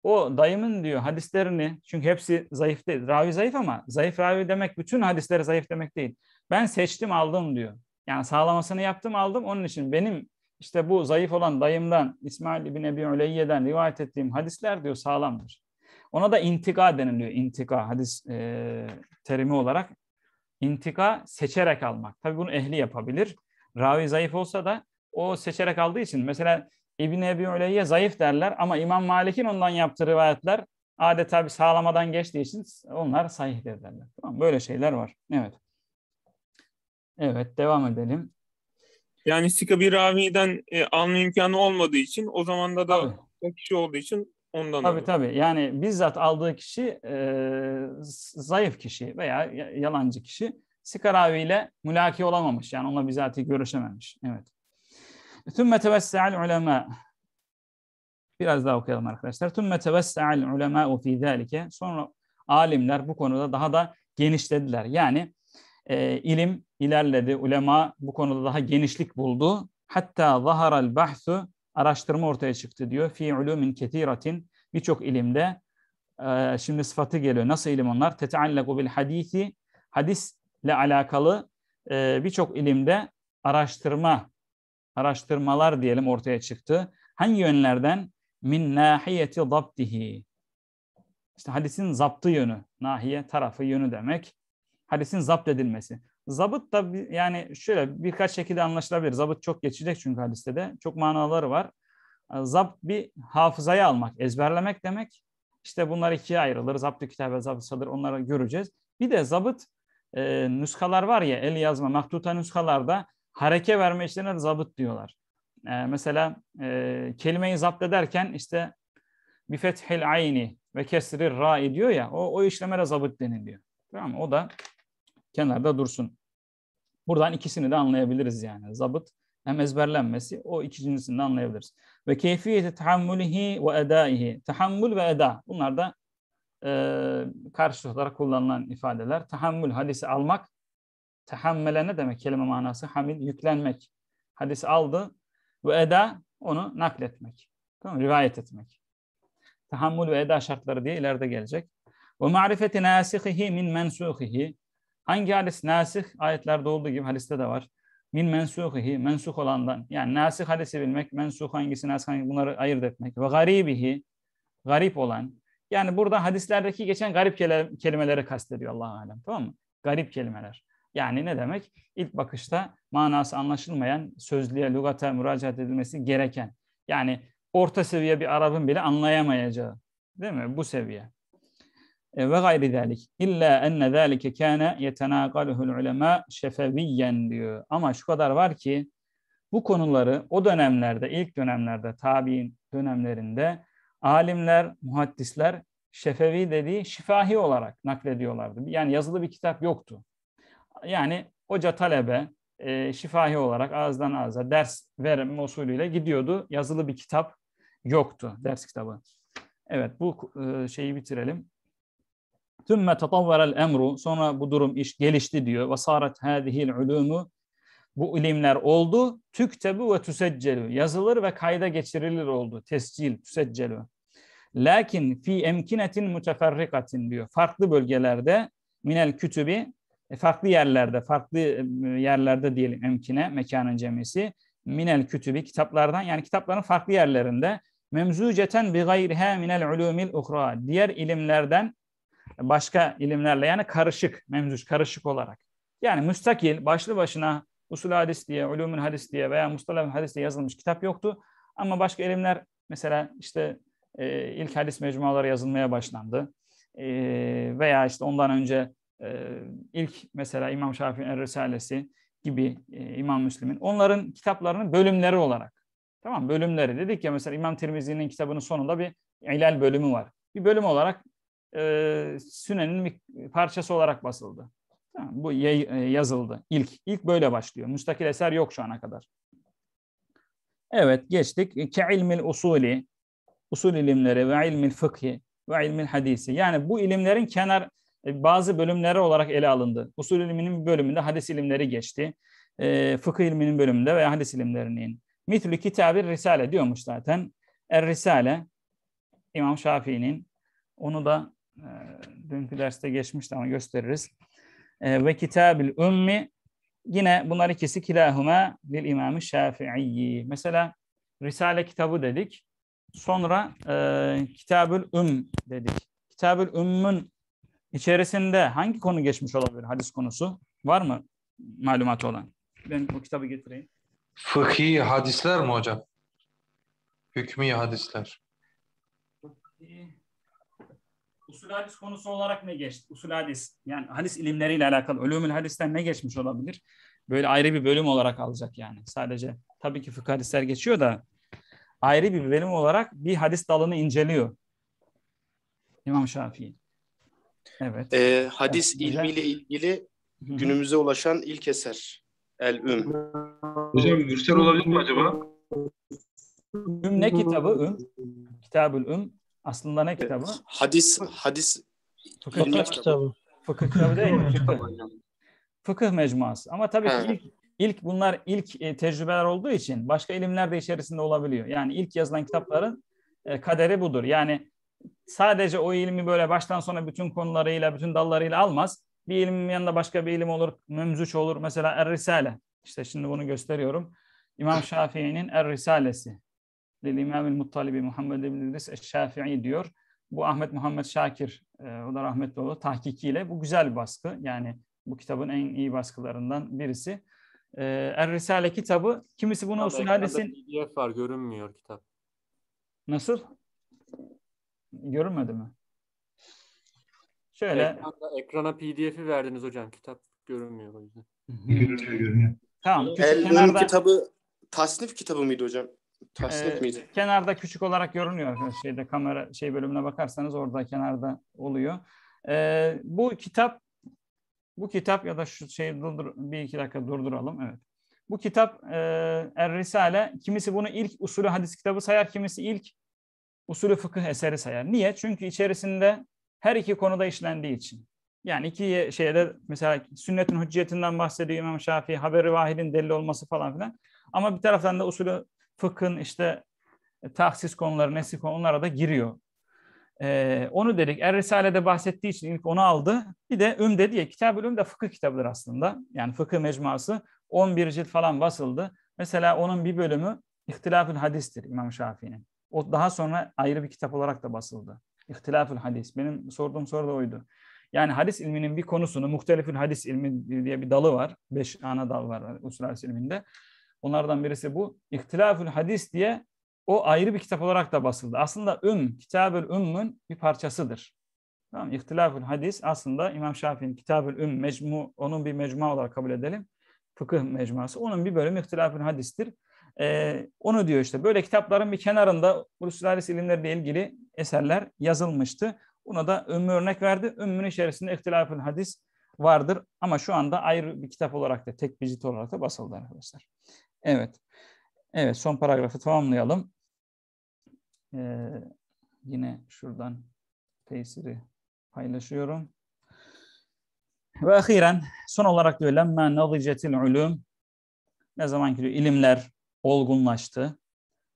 Speaker 1: o dayımın diyor hadislerini çünkü hepsi zayıf değil. Ravi zayıf ama zayıf ravi demek bütün hadisleri zayıf demek değil. Ben seçtim aldım diyor. Yani sağlamasını yaptım aldım. Onun için benim işte bu zayıf olan dayımdan, İsmail İbni Ebi Öleyye'den rivayet ettiğim hadisler diyor sağlamdır. Ona da intika deniliyor. İntika hadis e, terimi olarak. İntika seçerek almak. Tabi bunu ehli yapabilir. Ravi zayıf olsa da o seçerek aldığı için. Mesela İbni Ebi Öleyye zayıf derler ama İmam Malik'in ondan yaptığı rivayetler adeta bir sağlamadan geçtiği için onlar sahih derler. Tamam, böyle şeyler var. Evet. Evet devam edelim. Yani Sika bir Ravi'den e, alma imkanı olmadığı için o zaman da da kişi olduğu için ondan Tabii alıyor. tabii. Yani bizzat aldığı kişi e, zayıf kişi veya yalancı kişi Sika raviyle mülaki olamamış. Yani onunla bizatihi görüşememiş. Evet. Tüm tevessa'al ulema. Biraz daha okuyalım arkadaşlar. Tüm tevessa'al ulema fi zalike. Sonra alimler bu konuda daha da genişlediler. Yani e, ilim ilerledi. Ulema bu konuda daha genişlik buldu. Hatta zaharal bahsu araştırma ortaya çıktı diyor. Fi ulumin ketiratin birçok ilimde ee, şimdi sıfatı geliyor. Nasıl ilim onlar? Teteallaku bil hadisi hadisle alakalı e, birçok ilimde araştırma araştırmalar diyelim ortaya çıktı. Hangi yönlerden? Min nahiyeti zaptihi. İşte hadisin zaptı yönü, nahiye tarafı yönü demek. Hadisin zapt edilmesi. Zabıt da yani şöyle birkaç şekilde anlaşılabilir. Zabıt çok geçecek çünkü hadiste de. Çok manaları var. Ee, zabıt bir hafızayı almak, ezberlemek demek. İşte bunlar ikiye ayrılır. Zaptü kitabe, zabıt sadır onları göreceğiz. Bir de zabıt e, nüskalar var ya el yazma, mahtuta nüskalarda hareke verme işlerine de zabıt diyorlar. E, mesela e, kelimeyi zapt ederken işte bir fethil ayni ve kesrir ra'i diyor ya o, o işleme de zabıt deniliyor. Tamam mı? O da kenarda dursun. Buradan ikisini de anlayabiliriz yani. Zabıt hem ezberlenmesi o ikincisini de anlayabiliriz. Ve keyfiyeti tahammülihi ve edaihi. Tahammül ve eda. Bunlar da e, karşılık olarak kullanılan ifadeler. Tahammül hadisi almak. Tahammüle ne demek kelime manası? Hamil yüklenmek. Hadisi aldı ve eda onu nakletmek. Tamam Rivayet etmek. Tahammül ve eda şartları diye ileride gelecek. Ve marifeti nasihihi min mensuhihi. Hangi hadis nasih ayetlerde olduğu gibi hadiste de var. Min mensuhihi mensuh olandan yani nasih hadisi bilmek, mensuh hangisi nasih hangisi bunları ayırt etmek ve garibihi garip olan yani burada hadislerdeki geçen garip kelimeleri kastediyor Allah alem. Tamam mı? Garip kelimeler. Yani ne demek? İlk bakışta manası anlaşılmayan, sözlüğe, lügata müracaat edilmesi gereken. Yani orta seviye bir Arap'ın bile anlayamayacağı. Değil mi? Bu seviye. E, ve gayri zalik. İlla enne zalike kâne yetenâkaluhul ulema şefeviyen diyor. Ama şu kadar var ki bu konuları o dönemlerde, ilk dönemlerde, tabi'in dönemlerinde alimler, muhaddisler şefevi dediği şifahi olarak naklediyorlardı. Yani yazılı bir kitap yoktu. Yani hoca talebe e, şifahi olarak ağızdan ağza ders verme usulüyle gidiyordu. Yazılı bir kitap yoktu, ders kitabı. Evet bu e, şeyi bitirelim. Tümme tatavverel emru. Sonra bu durum iş gelişti diyor. Ve sarat hadihil ulumu. Bu ilimler oldu. Tüktebu ve tüseccelü. Yazılır ve kayda geçirilir oldu. Tescil, tüseccelü. Lakin fi emkinetin müteferrikatin diyor. Farklı bölgelerde minel kütübi e, farklı yerlerde, farklı e, yerlerde diyelim emkine, mekanın cemisi. Minel kütübi kitaplardan yani kitapların farklı yerlerinde memzuceten bi gayriha minel ulumil ukra. Diğer ilimlerden başka ilimlerle yani karışık, memzuç karışık olarak. Yani müstakil başlı başına usul hadis diye, ulumün hadis diye veya mustalah hadis diye yazılmış kitap yoktu. Ama başka ilimler mesela işte e, ilk hadis mecmuaları yazılmaya başlandı. E, veya işte ondan önce e, ilk mesela İmam Şafii'nin Risalesi gibi e, İmam Müslim'in onların kitaplarının bölümleri olarak. Tamam bölümleri dedik ya mesela İmam Tirmizi'nin kitabının sonunda bir ilal bölümü var. Bir bölüm olarak e, Sünen'in parçası olarak basıldı. Tamam, bu e, yazıldı. İlk ilk böyle başlıyor. Müstakil eser yok şu ana kadar. Evet geçtik. Keilmil usuli, usul ilimleri ve ilmil fıkhi ve ilmil hadisi. Yani bu ilimlerin kenar e, bazı bölümleri olarak ele alındı. Usul ilminin bir bölümünde hadis ilimleri geçti. E, fıkıh ilminin bölümünde veya hadis ilimlerinin. Mitlü kitabir risale diyormuş zaten. Er risale İmam Şafii'nin onu da ee, dünkü derste geçmişti ama gösteririz. Ee, ve kitabil ümmi yine bunlar ikisi kilahuma bil imamı şafii. Mesela Risale kitabı dedik. Sonra e, Kitabül Üm dedik. Kitabül Ümm'ün içerisinde hangi konu geçmiş olabilir hadis konusu? Var mı malumatı olan? Ben bu kitabı getireyim. Fıkhi hadisler mi hocam? Hükmü hadisler. Fıkhi usul hadis konusu olarak ne geçti? Usul hadis yani hadis ilimleriyle alakalı ölümün hadisten ne geçmiş olabilir? Böyle ayrı bir bölüm olarak alacak yani. Sadece tabii ki fıkıh hadisler geçiyor da ayrı bir bölüm olarak bir hadis dalını inceliyor. İmam Şafii. Evet. Ee, hadis evet, ilmiyle ilgili günümüze ulaşan ilk eser. El-Üm. Hocam Mürsel olabilir mi acaba? Üm ne kitabı? Üm. Kitabül Üm. Aslında ne kitabı? Hadis, hadis. Fıkıh, fıkıh kitabı. Fıkıh kitabı değil mi? [laughs] Fıkıh mecmuası. Ama tabii evet. ilk, ilk bunlar ilk e, tecrübeler olduğu için başka ilimler de içerisinde olabiliyor. Yani ilk yazılan kitapların e, kaderi budur. Yani sadece o ilmi böyle baştan sona bütün konularıyla, bütün dallarıyla almaz. Bir ilmin yanında başka bir ilim olur, mümzüç olur. Mesela Er-Risale. İşte şimdi bunu gösteriyorum. İmam Şafii'nin Er-Risalesi. Lil-İmam-ül Muttalibi Muhammed bin İdris Şafii diyor. Bu Ahmet Muhammed Şakir, e, o da rahmetli oldu, tahkikiyle. Bu güzel bir baskı. Yani bu kitabın en iyi baskılarından birisi. E, er Risale kitabı, kimisi bunu usul hadisin... PDF var, görünmüyor kitap. Nasıl? Görünmedi mi? Şöyle... Ekranda, ekrana PDF'i verdiniz hocam, kitap görünmüyor o yüzden. görünüyor, görünüyor. Tamam. El kenarda... kitabı tasnif kitabı mıydı hocam? Taşlık ee, mıydı? Kenarda küçük olarak görünüyor şeyde kamera şey bölümüne bakarsanız orada kenarda oluyor. Ee, bu kitap bu kitap ya da şu şeyi durdur, bir iki dakika durduralım. Evet. Bu kitap e, Er Risale kimisi bunu ilk usulü hadis kitabı sayar, kimisi ilk usulü fıkıh eseri sayar. Niye? Çünkü içerisinde her iki konuda işlendiği için. Yani iki şeyde mesela sünnetin hüccetinden bahsediyor İmam Şafii, haberi vahidin delil olması falan filan. Ama bir taraftan da usulü fıkhın işte e, tahsis konuları, nesih onlara da giriyor. Ee, onu dedik. Er Risale'de bahsettiği için ilk onu aldı. Bir de Ümde diye kitab Üm de fıkıh kitabıdır aslında. Yani fıkıh mecmuası 11 cilt falan basıldı. Mesela onun bir bölümü İhtilafül Hadis'tir İmam Şafii'nin. O daha sonra ayrı bir kitap olarak da basıldı. İhtilafül Hadis. Benim sorduğum soru da oydu. Yani hadis ilminin bir konusunu, muhtelifül hadis ilmi diye bir dalı var. Beş ana dal var usul hadis ilminde. Onlardan birisi bu. İhtilafül Hadis diye o ayrı bir kitap olarak da basıldı. Aslında Üm, Kitabül Ümm'ün bir parçasıdır. Tamam mı? İhtilafül Hadis aslında İmam Şafii'nin Kitabül Ümm, mecmu, onun bir mecmua olarak kabul edelim. Fıkıh mecmuası. Onun bir bölümü İhtilafül Hadis'tir. Ee, onu diyor işte böyle kitapların bir kenarında uluslararası ilimlerle ilgili eserler yazılmıştı. Buna da Ümmü örnek verdi. Ümmü'nün içerisinde İhtilafül Hadis vardır ama şu anda ayrı bir kitap olarak da tek bir cilt olarak da basıldı arkadaşlar. Evet. Evet son paragrafı tamamlayalım. Ee, yine şuradan tesiri paylaşıyorum. Ve ahiren son olarak diyor lemme nadicetil ulum ne zaman ki ilimler olgunlaştı.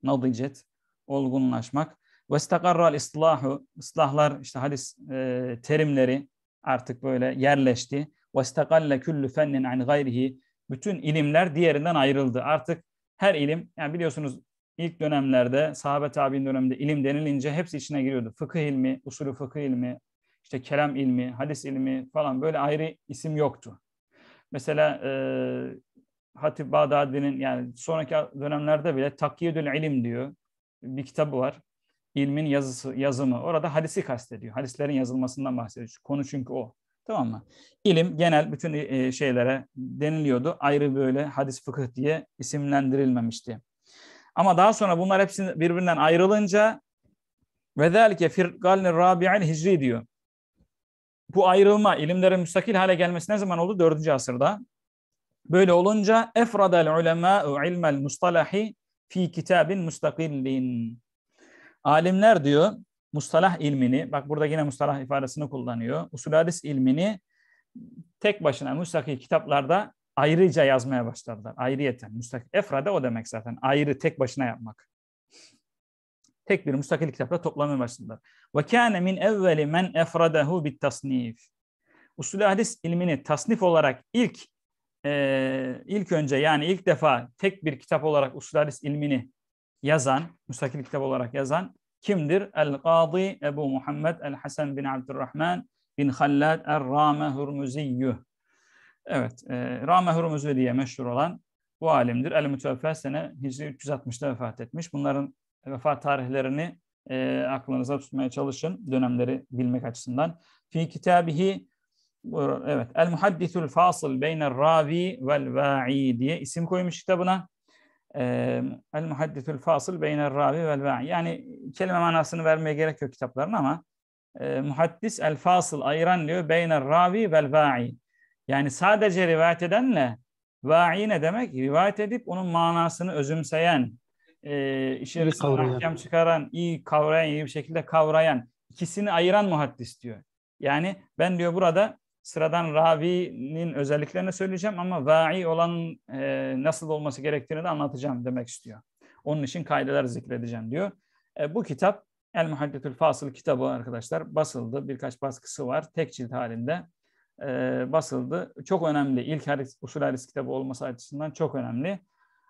Speaker 1: Nadicet olgunlaşmak. Ve istakarral islahu ıslahlar işte hadis e, terimleri artık böyle yerleşti. Ve istakalle küllü fennin an gayrihi bütün ilimler diğerinden ayrıldı. Artık her ilim, yani biliyorsunuz ilk dönemlerde, sahabe tabi'in döneminde ilim denilince hepsi içine giriyordu. Fıkıh ilmi, usulü fıkıh ilmi, işte kelam ilmi, hadis ilmi falan böyle ayrı isim yoktu. Mesela e, Hatip Bağdadi'nin yani sonraki dönemlerde bile Takyidül İlim diyor bir kitabı var. İlmin yazısı, yazımı. Orada hadisi kastediyor. Hadislerin yazılmasından bahsediyor. Konu çünkü o. Tamam mı? İlim genel bütün e, e, şeylere deniliyordu. Ayrı böyle hadis fıkıh diye isimlendirilmemişti. Ama daha sonra bunlar hepsi birbirinden ayrılınca ve zelike firkalni rabi'in hicri diyor. Bu ayrılma ilimlerin müstakil hale gelmesi ne zaman oldu? 4. asırda. Böyle olunca efradel ulemâ'u ilmel mustalahi fi kitabin mustakillin. Alimler diyor mustalah ilmini, bak burada yine mustalah ifadesini kullanıyor. Usul hadis ilmini tek başına müstakil kitaplarda ayrıca yazmaya başladılar. Ayrıyeten, müstakil. Efrade o demek zaten. Ayrı, tek başına yapmak. Tek bir müstakil kitapta toplamaya başladılar. Ve kâne min evveli men efradehu bit tasnif. Usul hadis ilmini tasnif olarak ilk e, ilk önce yani ilk defa tek bir kitap olarak usul hadis ilmini yazan, müstakil kitap olarak yazan kimdir? El-Qadi Ebu Muhammed El-Hasan bin Abdurrahman bin Hallad Er-Rame Hurmuziyyuh. Evet, e, Rame Hurmuzi diye meşhur olan bu alimdir. El-Müteveffe sene Hicri 360'da vefat etmiş. Bunların vefat tarihlerini e, aklınıza tutmaya çalışın dönemleri bilmek açısından. Fi kitabihi evet El Muhaddisül Fasıl Beyner Ravi vel Va'i diye isim koymuş kitabına. El Muhadditül Fasıl Beynel rabi Vel Va'i. Yani kelime manasını vermeye gerek yok kitapların ama e, muhaddis el fasıl ayıran diyor beynel ravi vel va'i. Yani sadece rivayet edenle va'i ne demek? Rivayet edip onun manasını özümseyen, e, işin hakem çıkaran, iyi kavrayan, iyi bir şekilde kavrayan, ikisini ayıran muhaddis diyor. Yani ben diyor burada sıradan ravinin özelliklerini söyleyeceğim ama va'i olan e, nasıl olması gerektiğini de anlatacağım demek istiyor. Onun için kaydeler zikredeceğim diyor. E, bu kitap El Muhaddetül Fasıl kitabı arkadaşlar basıldı. Birkaç baskısı var. Tek cilt halinde e, basıldı. Çok önemli. ilk haris, usul haris kitabı olması açısından çok önemli.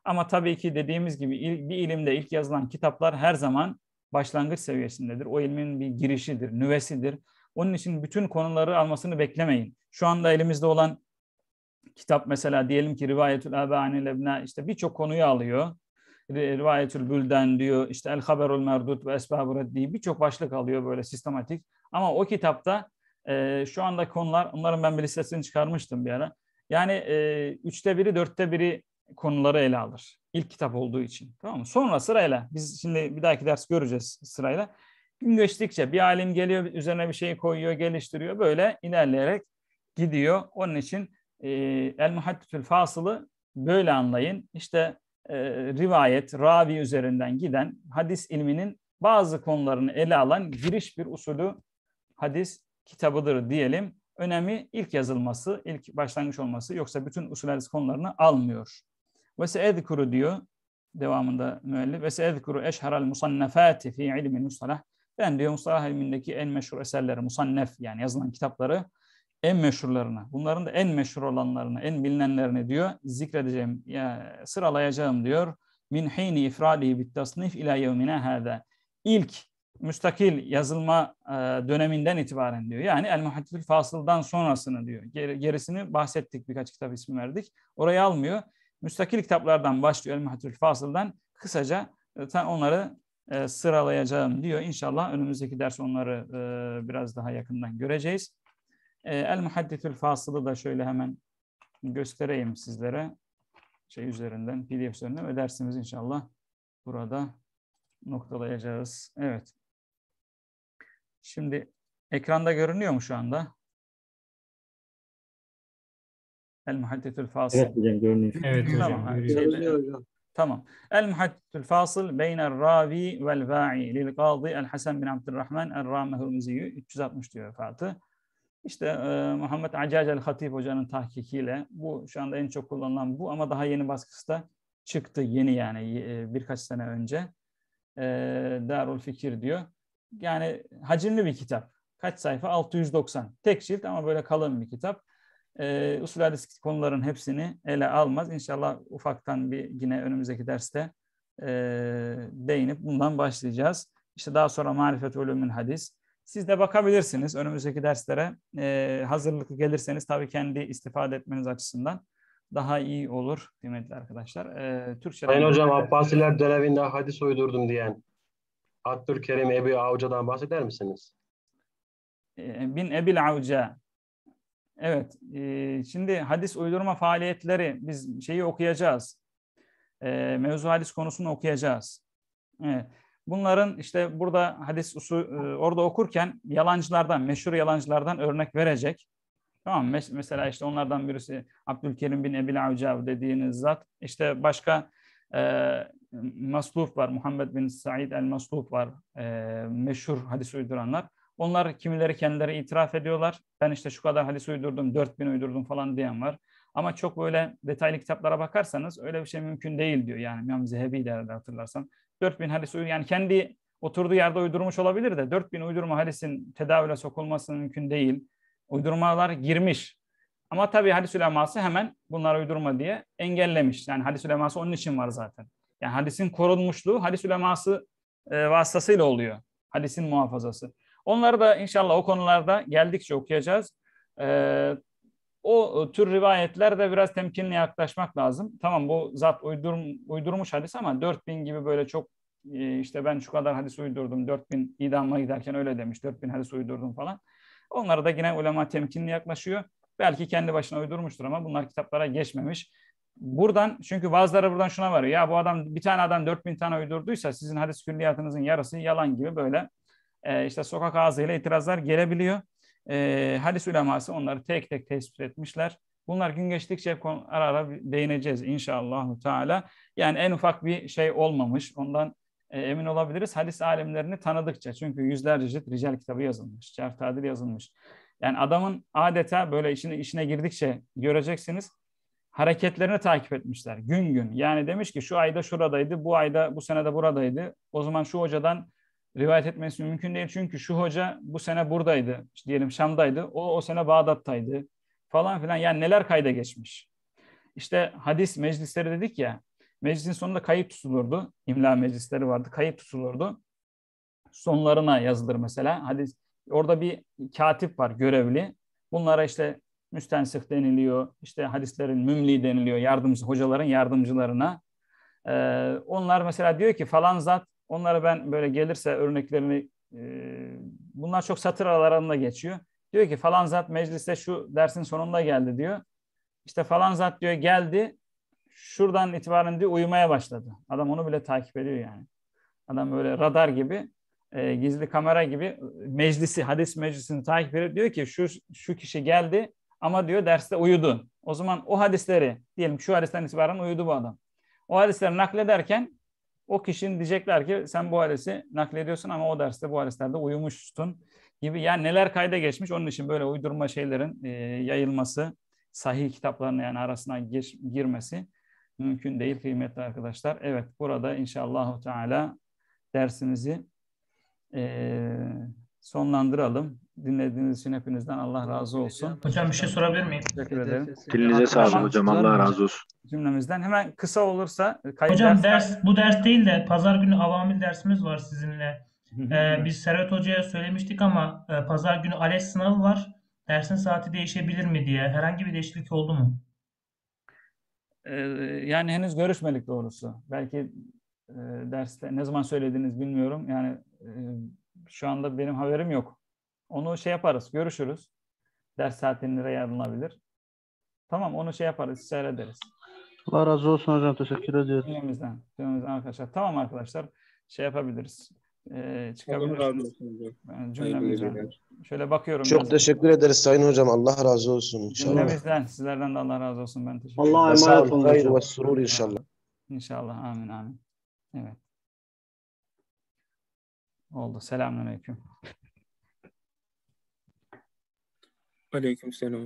Speaker 1: Ama tabii ki dediğimiz gibi il, bir ilimde ilk yazılan kitaplar her zaman başlangıç seviyesindedir. O ilmin bir girişidir, nüvesidir. Onun için bütün konuları almasını beklemeyin. Şu anda elimizde olan kitap mesela diyelim ki Rivayetül Ebani Lebna işte birçok konuyu alıyor. Rivayetül Bülden diyor, işte El Haberül Merdut ve Esbab-ı birçok başlık alıyor böyle sistematik. Ama o kitapta e, şu anda konular, onların ben bir listesini çıkarmıştım bir ara. Yani e, üçte biri, dörtte biri konuları ele alır. İlk kitap olduğu için. Tamam mı? Sonra sırayla, biz şimdi bir dahaki ders göreceğiz sırayla. Gün geçtikçe bir alim geliyor üzerine bir şey koyuyor, geliştiriyor. Böyle ilerleyerek gidiyor. Onun için e, El Muhadditül Fasıl'ı böyle anlayın. İşte e, rivayet, ravi üzerinden giden hadis ilminin bazı konularını ele alan giriş bir usulü hadis kitabıdır diyelim. Önemi ilk yazılması, ilk başlangıç olması yoksa bütün usul hadis konularını almıyor. Ve seedkuru diyor devamında müellif. Ve seedkuru eşharal musannafati fi ilmin mustalah. Ben diyor Mustafa Hilmi'ndeki en meşhur eserleri, musannef yani yazılan kitapları en meşhurlarını, bunların da en meşhur olanlarını, en bilinenlerini diyor zikredeceğim, ya, sıralayacağım diyor. Min hini ifradihi bit tasnif ila yevmine hâdâ. İlk müstakil yazılma e, döneminden itibaren diyor. Yani El Muhaddetül Fasıl'dan sonrasını diyor. Gerisini bahsettik birkaç kitap ismi verdik. Orayı almıyor. Müstakil kitaplardan başlıyor El Muhaddetül Fasıl'dan. Kısaca e, onları e, sıralayacağım diyor. İnşallah önümüzdeki ders onları e, biraz daha yakından göreceğiz. E, El Muhadditül Fasıl'ı da şöyle hemen göstereyim sizlere. Şey üzerinden, PDF üzerinden ve dersimizi inşallah burada noktalayacağız. Evet. Şimdi ekranda görünüyor mu şu anda? El Muhaddetül Fasıl. Evet hocam görünüyor. Evet hocam. Tamam, görünüyor hocam. Tamam. El muhadditül fasıl beyner ravi vel va'i lil kazi el Hasan bin Abdurrahman el ramehul müziyyü 360 diyor vefatı. İşte e, Muhammed Acac el Hatip hocanın tahkikiyle bu şu anda en çok kullanılan bu ama daha yeni baskısı da çıktı yeni yani e, birkaç sene önce. E, Darul Fikir diyor. Yani hacimli bir kitap. Kaç sayfa? 690. Tek cilt ama böyle kalın bir kitap e, ee, usuladist konuların hepsini ele almaz. İnşallah ufaktan bir yine önümüzdeki derste e, değinip bundan başlayacağız. İşte daha sonra marifet ölümün hadis. Siz de bakabilirsiniz önümüzdeki derslere. E, hazırlıklı gelirseniz tabii kendi istifade etmeniz açısından daha iyi olur kıymetli arkadaşlar. E, ee, Türkçe Sayın hocam de... Abbasiler döneminde hadis uydurdum diyen Abdülkerim Ebi Avca'dan bahseder misiniz? E, bin Ebil Avca Evet, şimdi hadis uydurma faaliyetleri biz şeyi okuyacağız. E, mevzu hadis konusunu okuyacağız. Bunların işte burada hadis usul, orada okurken yalancılardan, meşhur yalancılardan örnek verecek. Tamam Mesela işte onlardan birisi Abdülkerim bin Ebil Avcav dediğiniz zat. İşte başka e, Masluf var, Muhammed bin Said el-Masluf var. E, meşhur hadis uyduranlar. Onlar kimileri kendileri itiraf ediyorlar. Ben işte şu kadar hadis uydurdum, 4000 uydurdum falan diyen var. Ama çok böyle detaylı kitaplara bakarsanız öyle bir şey mümkün değil diyor. Yani İmam Zehebi de hatırlarsan. 4000 hadis uydur yani kendi oturduğu yerde uydurmuş olabilir de 4000 uydurma hadisin tedavüle sokulması mümkün değil. Uydurmalar girmiş. Ama tabii hadis uleması hemen bunları uydurma diye engellemiş. Yani hadis uleması onun için var zaten. Yani hadisin korunmuşluğu hadis uleması e, vasıtasıyla oluyor. Hadisin muhafazası. Onları da inşallah o konularda geldikçe okuyacağız. E, o tür rivayetlerde biraz temkinli yaklaşmak lazım. Tamam bu zat uydurum, uydurmuş hadis ama 4000 gibi böyle çok e, işte ben şu kadar hadis uydurdum, 4000 idamla giderken öyle demiş, 4000 hadis uydurdum falan. Onlara da yine ulema temkinli yaklaşıyor. Belki kendi başına uydurmuştur ama bunlar kitaplara geçmemiş. Buradan çünkü bazıları buradan şuna varıyor. Ya bu adam bir tane adam 4000 tane uydurduysa sizin hadis külliyatınızın yarısı yalan gibi böyle e, işte sokak ağzıyla itirazlar gelebiliyor. E, hadis uleması onları tek tek tespit etmişler. Bunlar gün geçtikçe ara ara değineceğiz inşallah Teala. Yani en ufak bir şey olmamış. Ondan e, emin olabiliriz. Hadis alimlerini tanıdıkça. Çünkü yüzlerce cilt rical kitabı yazılmış. Certadil yazılmış. Yani adamın adeta böyle işine, işine girdikçe göreceksiniz hareketlerini takip etmişler gün gün. Yani demiş ki şu ayda şuradaydı, bu ayda bu senede buradaydı. O zaman şu hocadan rivayet etmesi mümkün değil. Çünkü şu hoca bu sene buradaydı, işte diyelim Şam'daydı, o o sene Bağdat'taydı falan filan. Yani neler kayda geçmiş. İşte hadis meclisleri dedik ya, meclisin sonunda kayıt tutulurdu. İmla meclisleri vardı, kayıt tutulurdu. Sonlarına yazılır mesela. Hadis, orada bir katip var, görevli. Bunlara işte müstensik deniliyor, işte hadislerin mümli deniliyor, yardımcı hocaların yardımcılarına. Ee, onlar mesela diyor ki falan zat Onlara ben böyle gelirse örneklerini e, bunlar çok satır aralarında geçiyor. Diyor ki falan zat mecliste şu dersin sonunda geldi diyor. İşte falan zat diyor geldi şuradan itibaren diyor uyumaya başladı. Adam onu bile takip ediyor yani. Adam böyle radar gibi e, gizli kamera gibi e, meclisi hadis meclisini takip ediyor. Diyor ki şu şu kişi geldi ama diyor derste uyudu. O zaman o hadisleri diyelim şu hadisten itibaren uyudu bu adam. O hadisleri naklederken o kişinin diyecekler ki sen bu adresi naklediyorsun ama o derste bu adreslerde uyumuştun gibi. Yani neler kayda geçmiş onun için böyle uydurma şeylerin e, yayılması, sahih kitapların yani arasına gir, girmesi mümkün değil kıymetli arkadaşlar. Evet burada inşallah Teala dersimizi e, sonlandıralım. Dinlediğiniz için hepinizden Allah razı olsun. Hocam bir şey sorabilir miyim? Teşekkür ederim. Dilinize sağlık hocam. Allah razı olsun. Cümlemizden hemen kısa olursa. Hocam ders bu ders değil de pazar günü avamil dersimiz var sizinle. ee, biz Servet Hoca'ya söylemiştik ama e, pazar günü ALES sınavı var. Dersin saati değişebilir mi diye. Herhangi bir değişiklik oldu mu? Ee, yani henüz görüşmedik doğrusu. Belki e, derste ne zaman söylediğiniz bilmiyorum. Yani e, şu anda benim haberim yok. Onu şey yaparız, görüşürüz. Ders saatinde ayarlanabilir. Tamam onu şey yaparız, istişare ederiz. Allah razı olsun hocam. Teşekkür ediyoruz. Günümüzden, günümüzden arkadaşlar. Tamam arkadaşlar. Şey yapabiliriz. Ee, çıkabiliriz. Yani cümlemizden. Şöyle bakıyorum. Çok ben. teşekkür ederiz Sayın Hocam. Allah razı olsun inşallah. Cümlemizden, sizlerden de Allah razı olsun. Ben teşekkür ederim. Allah'a emanet olun. Hayır ve surur inşallah. İnşallah. Amin amin. Evet. Oldu. Selamünaleyküm. ওয়ালাইকুম সালাম